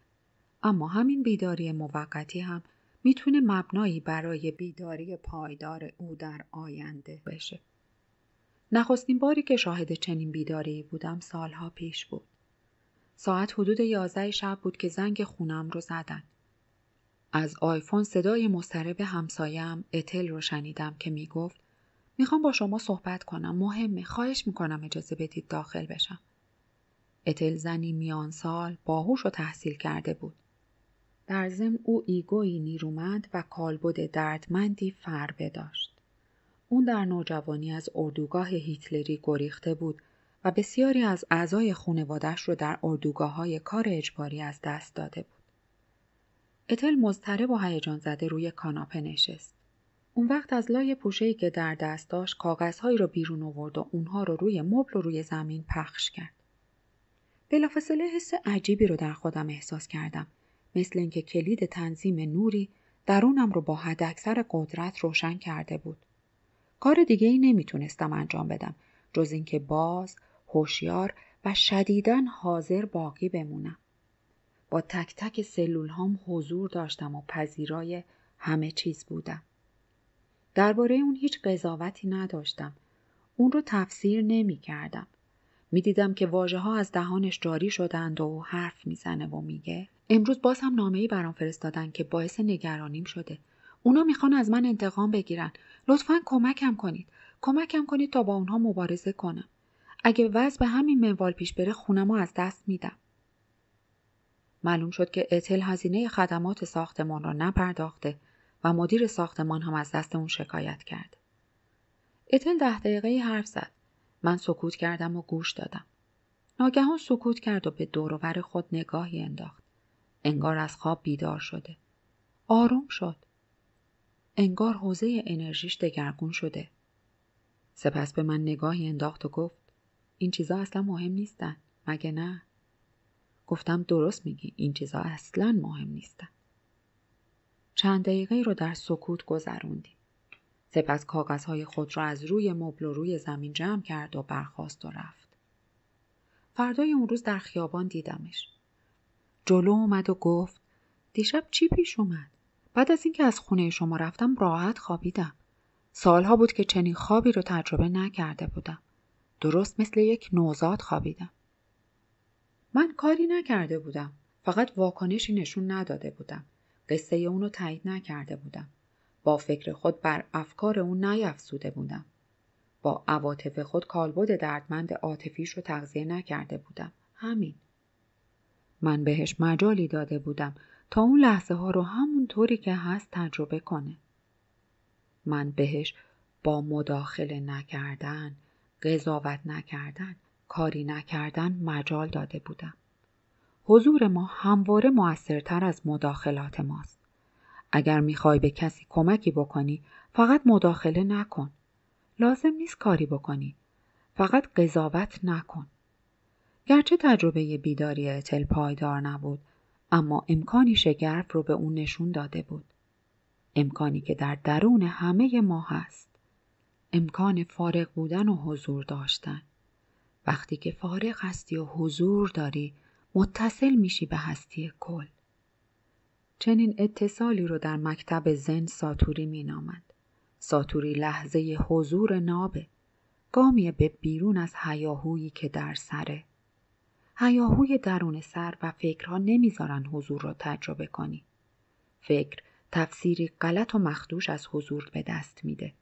اما همین بیداری موقتی هم میتونه مبنایی برای بیداری پایدار او در آینده بشه نخستین باری که شاهد چنین بیداری بودم سالها پیش بود ساعت حدود یازده شب بود که زنگ خونم رو زدن از آیفون صدای مضطرب همسایم اتل رو شنیدم که میگفت میخوام با شما صحبت کنم مهمه خواهش میکنم اجازه بدید داخل بشم اتل زنی میان سال باهوش و تحصیل کرده بود در زم او ایگویی نیرومند و کالبد دردمندی فربه داشت اون در نوجوانی از اردوگاه هیتلری گریخته بود و بسیاری از اعضای خانوادش رو در اردوگاه های کار اجباری از دست داده بود اتل مضطرب و هیجان زده روی کاناپه نشست. اون وقت از لای ای که در دست داشت کاغذهایی را بیرون آورد و اونها رو روی مبل و روی زمین پخش کرد. بلافاصله حس عجیبی رو در خودم احساس کردم مثل اینکه کلید تنظیم نوری درونم رو با حد قدرت روشن کرده بود. کار دیگه ای نمیتونستم انجام بدم جز اینکه باز، هوشیار و شدیداً حاضر باقی بمونم. با تک تک سلول هام حضور داشتم و پذیرای همه چیز بودم. درباره اون هیچ قضاوتی نداشتم. اون رو تفسیر نمی کردم. می دیدم که واجه ها از دهانش جاری شدند و حرف میزنه و میگه امروز باز هم نامه ای برام فرستادن که باعث نگرانیم شده. اونا میخوان از من انتقام بگیرن. لطفا کمکم کنید. کمکم کنید تا با اونها مبارزه کنم. اگه وضع به همین منوال پیش بره خونم از دست میدم. معلوم شد که اتل هزینه خدمات ساختمان را نپرداخته و مدیر ساختمان هم از دست اون شکایت کرد. اتل ده دقیقه حرف زد. من سکوت کردم و گوش دادم. ناگهان سکوت کرد و به دوروبر خود نگاهی انداخت. انگار از خواب بیدار شده. آروم شد. انگار حوزه انرژیش دگرگون شده. سپس به من نگاهی انداخت و گفت این چیزا اصلا مهم نیستن. مگه نه؟ گفتم درست میگی این چیزا اصلا مهم نیستن چند دقیقه رو در سکوت گذروندیم سپس کاغذهای خود را از روی مبل و روی زمین جمع کرد و برخواست و رفت فردای اون روز در خیابان دیدمش جلو اومد و گفت دیشب چی پیش اومد بعد از اینکه از خونه شما رفتم راحت خوابیدم سالها بود که چنین خوابی رو تجربه نکرده بودم درست مثل یک نوزاد خوابیدم من کاری نکرده بودم فقط واکنشی نشون نداده بودم قصه اونو تایید نکرده بودم با فکر خود بر افکار اون نیافزوده بودم با عواطف خود کالبد دردمند عاطفیش رو تغذیه نکرده بودم همین من بهش مجالی داده بودم تا اون لحظه ها رو همون طوری که هست تجربه کنه من بهش با مداخله نکردن قضاوت نکردن کاری نکردن مجال داده بودم. حضور ما همواره موثرتر از مداخلات ماست. اگر میخوای به کسی کمکی بکنی فقط مداخله نکن. لازم نیست کاری بکنی. فقط قضاوت نکن. گرچه تجربه بیداری اتل پایدار نبود اما امکانی شگرف رو به اون نشون داده بود. امکانی که در درون همه ما هست. امکان فارغ بودن و حضور داشتن. وقتی که فارغ هستی و حضور داری متصل میشی به هستی کل چنین اتصالی رو در مکتب زن ساتوری مینامد ساتوری لحظه حضور نابه گامیه به بیرون از هیاهویی که در سره هیاهوی درون سر و فکرها نمیذارن حضور را تجربه کنی فکر تفسیری غلط و مخدوش از حضور به دست میده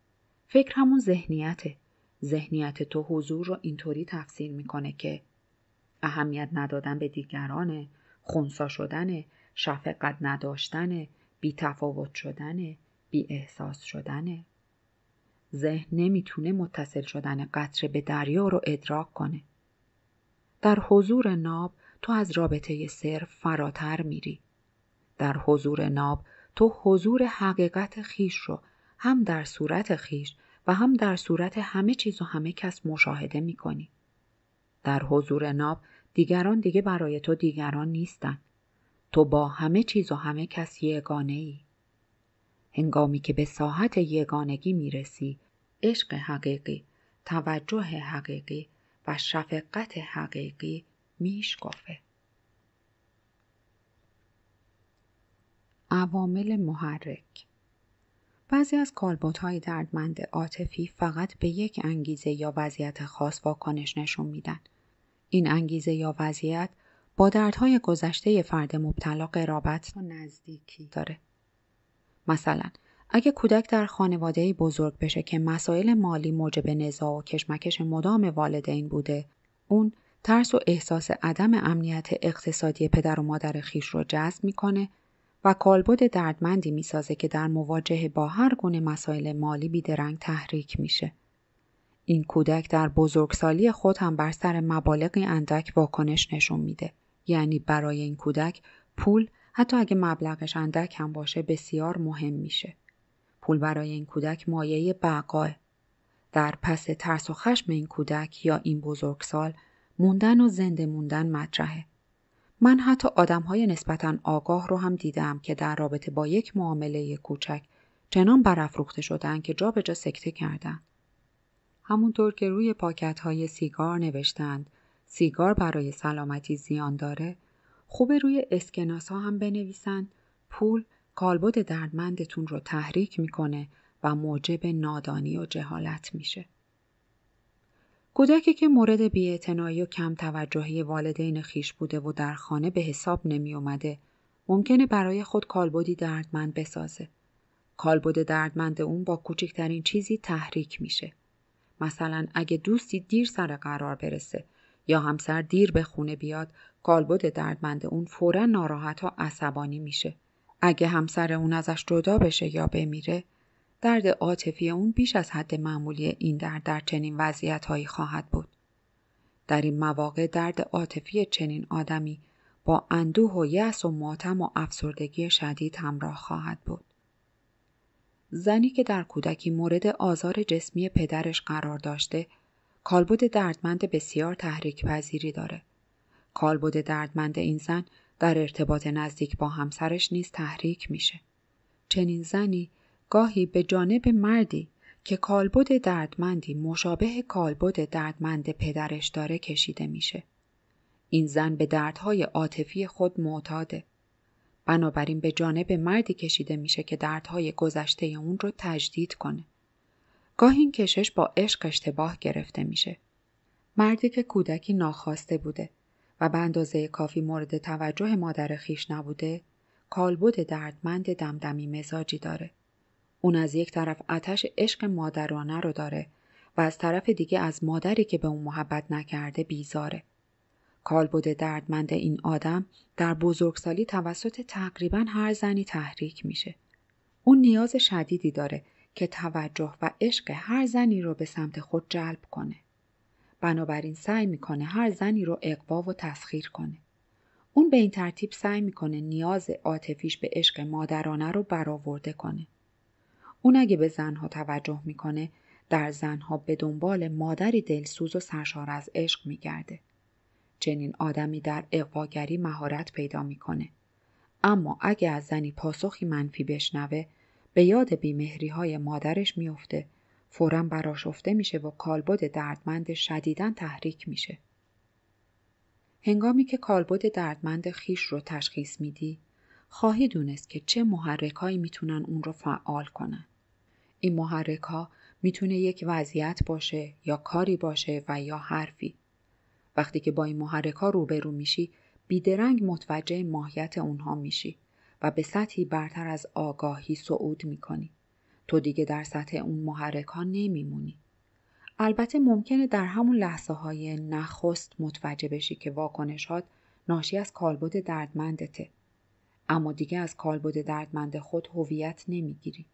فکر همون ذهنیته ذهنیت تو حضور رو اینطوری تفسیر میکنه که اهمیت ندادن به دیگرانه خونسا شدن شفقت نداشتن بی تفاوت شدن بی احساس شدنه ذهن نمیتونه متصل شدن قطره به دریا رو ادراک کنه در حضور ناب تو از رابطه سر فراتر میری در حضور ناب تو حضور حقیقت خیش رو هم در صورت خیش و هم در صورت همه چیز و همه کس مشاهده می کنی. در حضور ناب دیگران دیگه برای تو دیگران نیستن. تو با همه چیز و همه کس یگانه ای. هنگامی که به ساحت یگانگی می رسی، عشق حقیقی، توجه حقیقی و شفقت حقیقی میشکافه. عوامل محرک بعضی از های دردمند عاطفی فقط به یک انگیزه یا وضعیت خاص واکنش نشون میدن این انگیزه یا وضعیت با دردهای گذشته فرد مبتلا قرابت و نزدیکی داره مثلا اگه کودک در خانواده بزرگ بشه که مسائل مالی موجب نزاع و کشمکش مدام والدین بوده اون ترس و احساس عدم امنیت اقتصادی پدر و مادر خیش رو جذب میکنه و کالبد دردمندی میسازه که در مواجهه با هر گونه مسائل مالی بیدرنگ تحریک میشه. این کودک در بزرگسالی خود هم بر سر مبالغی اندک واکنش نشون میده. یعنی برای این کودک پول حتی اگه مبلغش اندک هم باشه بسیار مهم میشه. پول برای این کودک مایه بقاه. در پس ترس و خشم این کودک یا این بزرگسال موندن و زنده موندن مطرحه. من حتی آدم های نسبتا آگاه رو هم دیدم که در رابطه با یک معامله کوچک چنان برافروخته شدن که جا به جا سکته کردند. همونطور که روی پاکت های سیگار نوشتند سیگار برای سلامتی زیان داره خوبه روی اسکناس ها هم بنویسند پول کالبد دردمندتون رو تحریک میکنه و موجب نادانی و جهالت میشه. کودکی که مورد بیعتنائی و کم توجهی والدین خیش بوده و در خانه به حساب نمی اومده ممکنه برای خود کالبدی دردمند بسازه. کالبد دردمند اون با کوچکترین چیزی تحریک میشه. مثلا اگه دوستی دیر سر قرار برسه یا همسر دیر به خونه بیاد کالبد دردمند اون فورا ناراحت و عصبانی میشه. اگه همسر اون ازش جدا بشه یا بمیره درد عاطفی اون بیش از حد معمولی این درد در چنین وضعیتهایی خواهد بود در این مواقع درد عاطفی چنین آدمی با اندوه و یأس و ماتم و افسردگی شدید همراه خواهد بود زنی که در کودکی مورد آزار جسمی پدرش قرار داشته کالبد دردمند بسیار تحریک پذیری داره کالبد دردمند این زن در ارتباط نزدیک با همسرش نیز تحریک میشه چنین زنی گاهی به جانب مردی که کالبد دردمندی مشابه کالبد دردمند پدرش داره کشیده میشه این زن به دردهای عاطفی خود معتاده بنابراین به جانب مردی کشیده میشه که دردهای گذشته اون رو تجدید کنه گاه این کشش با عشق اشتباه گرفته میشه مردی که کودکی ناخواسته بوده و به اندازه کافی مورد توجه مادر خیش نبوده کالبد دردمند دمدمی مزاجی داره اون از یک طرف آتش عشق مادرانه رو داره و از طرف دیگه از مادری که به اون محبت نکرده بیزاره. کالبد دردمند این آدم در بزرگسالی توسط تقریبا هر زنی تحریک میشه. اون نیاز شدیدی داره که توجه و عشق هر زنی رو به سمت خود جلب کنه. بنابراین سعی میکنه هر زنی رو اقوا و تسخیر کنه. اون به این ترتیب سعی میکنه نیاز عاطفیش به عشق مادرانه رو برآورده کنه. اون اگه به زنها توجه میکنه در زنها به دنبال مادری دلسوز و سرشار از عشق میگرده چنین آدمی در اقواگری مهارت پیدا میکنه اما اگه از زنی پاسخی منفی بشنوه به یاد بیمهری های مادرش میفته فورا براشفته میشه و کالبد دردمند شدیدا تحریک میشه هنگامی که کالبد دردمند خیش رو تشخیص میدی خواهی دونست که چه محرک هایی میتونن اون رو فعال کنن. این محرک ها میتونه یک وضعیت باشه یا کاری باشه و یا حرفی. وقتی که با این محرک ها روبرو میشی بیدرنگ متوجه ماهیت اونها میشی و به سطحی برتر از آگاهی صعود میکنی. تو دیگه در سطح اون محرک ها نمیمونی. البته ممکنه در همون لحظه های نخست متوجه بشی که واکنشات ناشی از کالبد دردمندته اما دیگه از کالبد دردمند خود هویت نمیگیری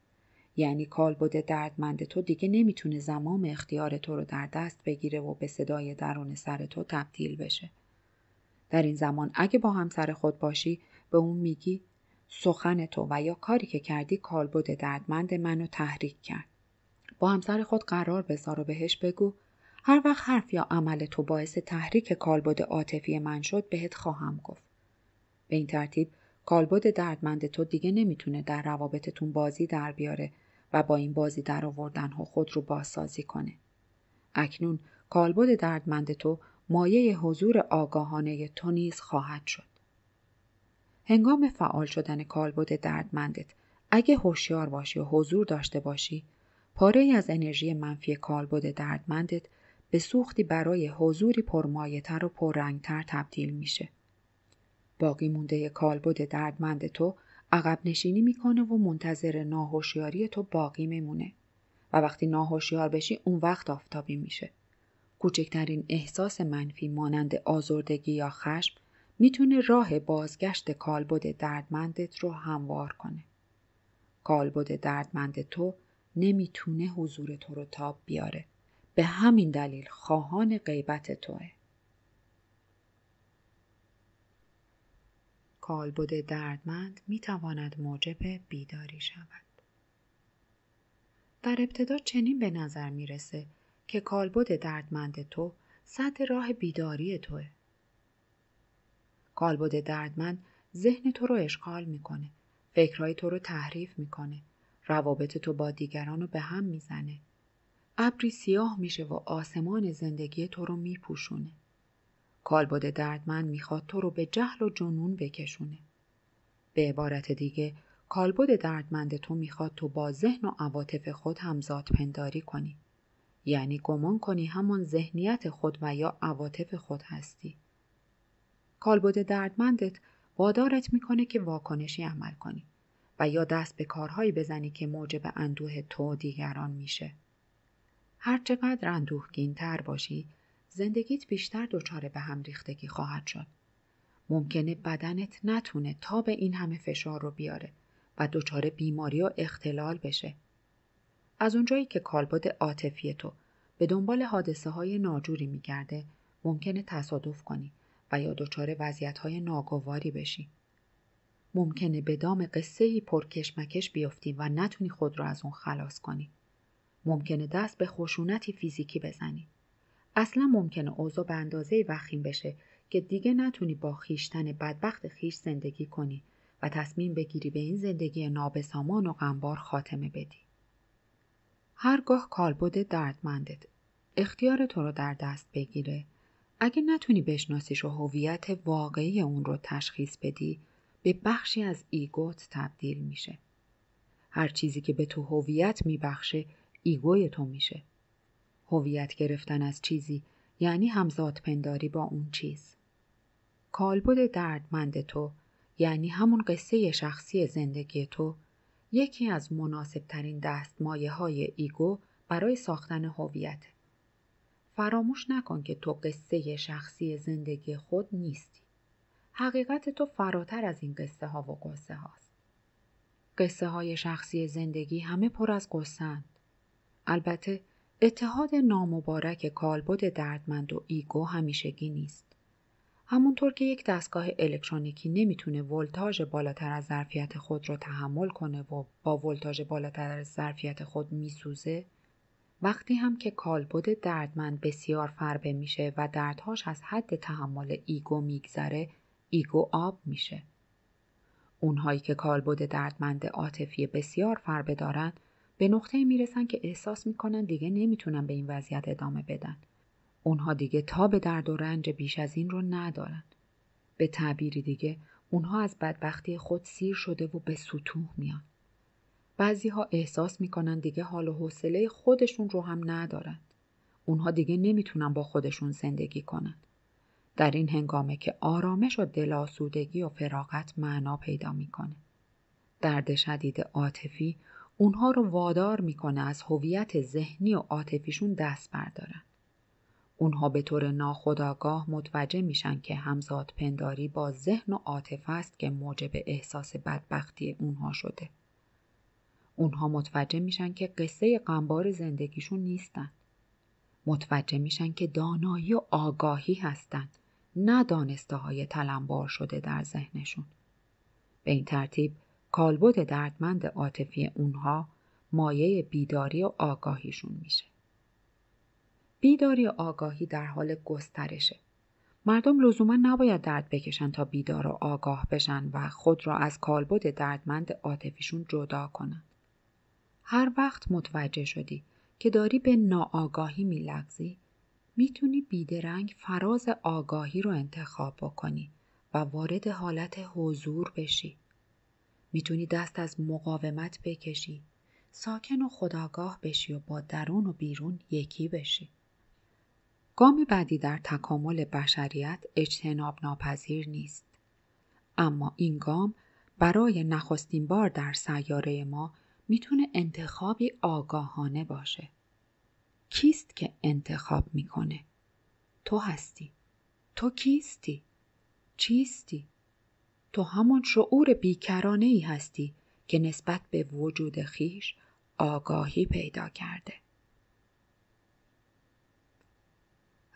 یعنی کالبد دردمند تو دیگه نمیتونه زمام اختیار تو رو در دست بگیره و به صدای درون سر تو تبدیل بشه در این زمان اگه با همسر خود باشی به اون میگی سخن تو و یا کاری که کردی کالبد دردمند منو تحریک کرد با همسر خود قرار بذار و بهش بگو هر وقت حرف یا عمل تو باعث تحریک کالبد عاطفی من شد بهت خواهم گفت به این ترتیب کالبد دردمند تو دیگه نمیتونه در روابطتون بازی در بیاره و با این بازی در آوردن ها خود رو بازسازی کنه. اکنون کالبد دردمند تو مایه حضور آگاهانه تو نیز خواهد شد. هنگام فعال شدن کالبد دردمندت اگه هوشیار باشی و حضور داشته باشی پاره ای از انرژی منفی کالبد دردمندت به سوختی برای حضوری تر و تر تبدیل میشه. باقی مونده کالبد دردمند تو عقب نشینی میکنه و منتظر ناهوشیاری تو باقی میمونه و وقتی ناهوشیار بشی اون وقت آفتابی میشه کوچکترین احساس منفی مانند آزردگی یا خشم میتونه راه بازگشت کالبد دردمندت رو هموار کنه کالبد دردمند تو نمیتونه حضور تو رو تاب بیاره به همین دلیل خواهان غیبت توه کالبد دردمند می تواند موجب بیداری شود. در ابتدا چنین به نظر میرسه که کالبد دردمند تو سطح راه بیداری توه. کالبد دردمند ذهن تو رو اشغال میکنه، فکرهای تو رو تحریف میکنه، روابط تو با دیگران رو به هم میزنه. ابری سیاه میشه و آسمان زندگی تو رو میپوشونه. کالبد دردمند میخواد تو رو به جهل و جنون بکشونه به عبارت دیگه کالبد دردمند تو میخواد تو با ذهن و عواطف خود همزاد پنداری کنی یعنی گمان کنی همون ذهنیت خود و یا عواطف خود هستی کالبد دردمندت وادارت میکنه که واکنشی عمل کنی و یا دست به کارهایی بزنی که موجب اندوه تو دیگران میشه هرچقدر اندوهگین تر باشی زندگیت بیشتر دچار به هم ریختگی خواهد شد. ممکنه بدنت نتونه تا به این همه فشار رو بیاره و دچار بیماری و اختلال بشه. از اونجایی که کالبد عاطفی تو به دنبال حادثه های ناجوری میگرده ممکنه تصادف کنی و یا دچار وضعیت های ناگواری بشی. ممکنه به دام قصه پرکشمکش بیفتی و نتونی خود را از اون خلاص کنی. ممکنه دست به خشونتی فیزیکی بزنی. اصلا ممکنه اوضاع به اندازه وخیم بشه که دیگه نتونی با خیشتن بدبخت خیش زندگی کنی و تصمیم بگیری به این زندگی نابسامان و غمبار خاتمه بدی. هرگاه کالبد دردمندت اختیار تو رو در دست بگیره اگه نتونی بشناسیش و هویت واقعی اون رو تشخیص بدی به بخشی از ایگوت تبدیل میشه هر چیزی که به تو هویت میبخشه ایگوی تو میشه هویت گرفتن از چیزی یعنی همزاد پنداری با اون چیز کالبد دردمند تو یعنی همون قصه شخصی زندگی تو یکی از مناسبترین دستمایه های ایگو برای ساختن هویت. فراموش نکن که تو قصه شخصی زندگی خود نیستی. حقیقت تو فراتر از این قصه ها و قصه هاست. قصه های شخصی زندگی همه پر از قصه البته اتحاد نامبارک کالبد دردمند و ایگو همیشگی نیست. همونطور که یک دستگاه الکترونیکی نمیتونه ولتاژ بالاتر از ظرفیت خود را تحمل کنه و با ولتاژ بالاتر از ظرفیت خود میسوزه وقتی هم که کالبد دردمند بسیار فربه میشه و دردهاش از حد تحمل ایگو میگذره ایگو آب میشه اونهایی که کالبد دردمند عاطفی بسیار فربه دارند به نقطه میرسن که احساس میکنن دیگه نمیتونن به این وضعیت ادامه بدن. اونها دیگه تا به درد و رنج بیش از این رو ندارن. به تعبیری دیگه اونها از بدبختی خود سیر شده و به سطوح میان. بعضی ها احساس میکنن دیگه حال و حوصله خودشون رو هم ندارن. اونها دیگه نمیتونن با خودشون زندگی کنن. در این هنگامه که آرامش و دلاسودگی و فراغت معنا پیدا میکنه. درد شدید عاطفی اونها رو وادار میکنه از هویت ذهنی و عاطفیشون دست بردارن. اونها به طور ناخودآگاه متوجه میشن که همزاد پنداری با ذهن و عاطفه است که موجب احساس بدبختی اونها شده. اونها متوجه میشن که قصه غمبار زندگیشون نیستن. متوجه میشن که دانایی و آگاهی هستند نه دانسته های تلمبار شده در ذهنشون. به این ترتیب کالبد دردمند عاطفی اونها مایه بیداری و آگاهیشون میشه. بیداری و آگاهی در حال گسترشه. مردم لزوما نباید درد بکشن تا بیدار و آگاه بشن و خود را از کالبد دردمند عاطفیشون جدا کنند. هر وقت متوجه شدی که داری به ناآگاهی میلغزی میتونی بیدرنگ فراز آگاهی رو انتخاب بکنی و وارد حالت حضور بشی. میتونی دست از مقاومت بکشی ساکن و خداگاه بشی و با درون و بیرون یکی بشی گام بعدی در تکامل بشریت اجتناب ناپذیر نیست اما این گام برای نخستین بار در سیاره ما میتونه انتخابی آگاهانه باشه کیست که انتخاب میکنه تو هستی تو کیستی چیستی تو همان شعور بیکرانه ای هستی که نسبت به وجود خیش آگاهی پیدا کرده.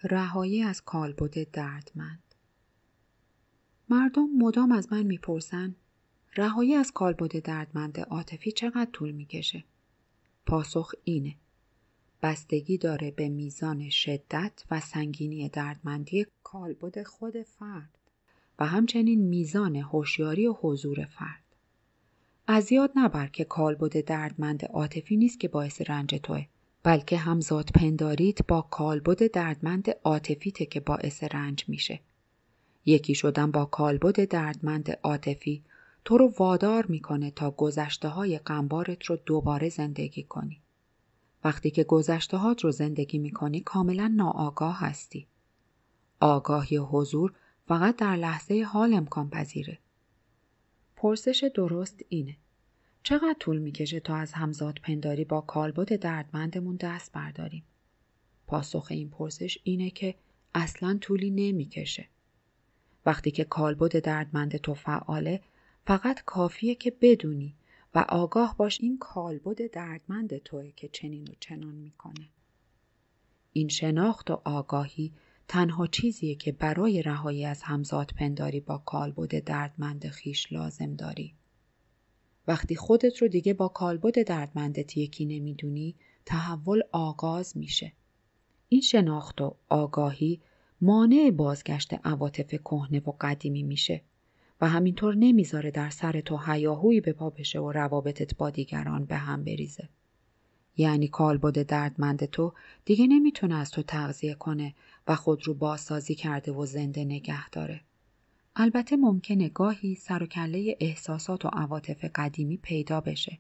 رهایی از کالبد دردمند مردم مدام از من میپرسن رهایی از کالبد دردمند عاطفی چقدر طول میکشه پاسخ اینه بستگی داره به میزان شدت و سنگینی دردمندی کالبد خود فرد و همچنین میزان هوشیاری و حضور فرد. از یاد نبر که کالبد دردمند عاطفی نیست که باعث رنج توه بلکه همزاد ذات پنداریت با کالبد دردمند عاطفیته که باعث رنج میشه یکی شدن با کالبد دردمند عاطفی تو رو وادار میکنه تا گذشته های قنبارت رو دوباره زندگی کنی وقتی که گذشته هات رو زندگی میکنی کاملا ناآگاه هستی آگاهی حضور فقط در لحظه حال امکان پذیره. پرسش درست اینه. چقدر طول میکشه تا از همزاد پنداری با کالبد دردمندمون دست برداریم؟ پاسخ این پرسش اینه که اصلا طولی نمیکشه. وقتی که کالبد دردمند تو فعاله فقط کافیه که بدونی و آگاه باش این کالبد دردمند توه که چنین و چنان میکنه. این شناخت و آگاهی تنها چیزیه که برای رهایی از همزاد پنداری با کالبد دردمند خیش لازم داری. وقتی خودت رو دیگه با کالبد دردمندت یکی نمیدونی تحول آغاز میشه. این شناخت و آگاهی مانع بازگشت عواطف کهنه و قدیمی میشه و همینطور نمیذاره در سر تو هیاهویی به پا بشه و روابطت با دیگران به هم بریزه. یعنی کالبد دردمند تو دیگه نمیتونه از تو تغذیه کنه و خود رو بازسازی کرده و زنده نگه داره. البته ممکنه گاهی سر و کله احساسات و عواطف قدیمی پیدا بشه.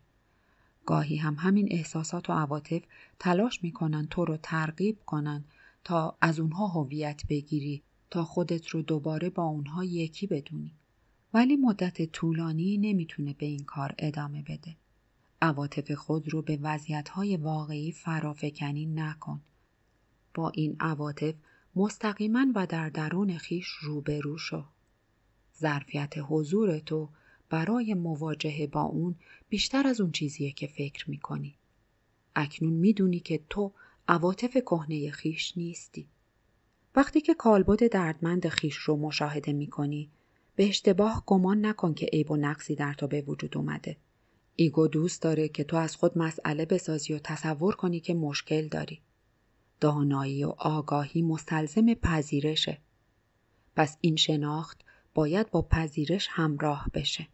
گاهی هم همین احساسات و عواطف تلاش میکنن تو رو ترغیب کنن تا از اونها هویت بگیری تا خودت رو دوباره با اونها یکی بدونی. ولی مدت طولانی نمیتونه به این کار ادامه بده. عواطف خود رو به وضعیتهای واقعی فرافکنی نکن. با این عواطف مستقیما و در درون خیش روبرو شو ظرفیت حضور تو برای مواجهه با اون بیشتر از اون چیزیه که فکر میکنی اکنون میدونی که تو عواطف کهنه خیش نیستی وقتی که کالبد دردمند خیش رو مشاهده میکنی به اشتباه گمان نکن که عیب و نقصی در تو به وجود اومده ایگو دوست داره که تو از خود مسئله بسازی و تصور کنی که مشکل داری دانایی و آگاهی مستلزم پذیرشه. پس این شناخت باید با پذیرش همراه بشه.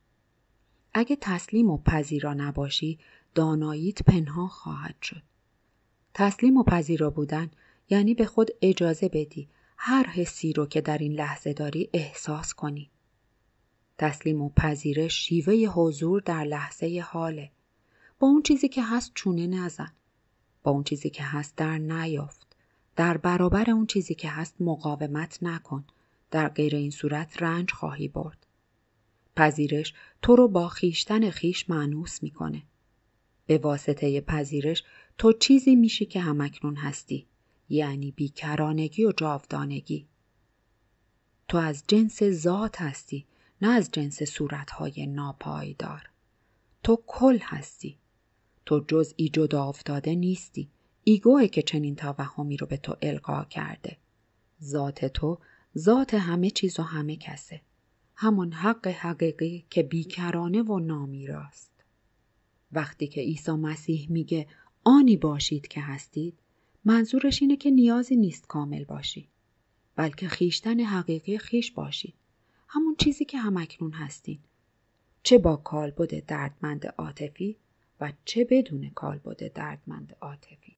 اگه تسلیم و پذیرا نباشی داناییت پنهان خواهد شد. تسلیم و پذیرا بودن یعنی به خود اجازه بدی هر حسی رو که در این لحظه داری احساس کنی. تسلیم و پذیرش شیوه حضور در لحظه حاله. با اون چیزی که هست چونه نزن. با اون چیزی که هست در نیافت در برابر اون چیزی که هست مقاومت نکن در غیر این صورت رنج خواهی برد پذیرش تو رو با خیشتن خیش معنوس میکنه به واسطه پذیرش تو چیزی میشی که همکنون هستی یعنی بیکرانگی و جاودانگی تو از جنس ذات هستی نه از جنس صورتهای ناپایدار تو کل هستی تو جزئی جدا افتاده نیستی ایگوه که چنین توهمی رو به تو القا کرده ذات تو ذات همه چیز و همه کسه همان حق حقیقی که بیکرانه و نامیراست وقتی که عیسی مسیح میگه آنی باشید که هستید منظورش اینه که نیازی نیست کامل باشی بلکه خیشتن حقیقی خیش باشید همون چیزی که اکنون هستین چه با کالبد دردمند عاطفی و چه بدون کالبد دردمند عاطفی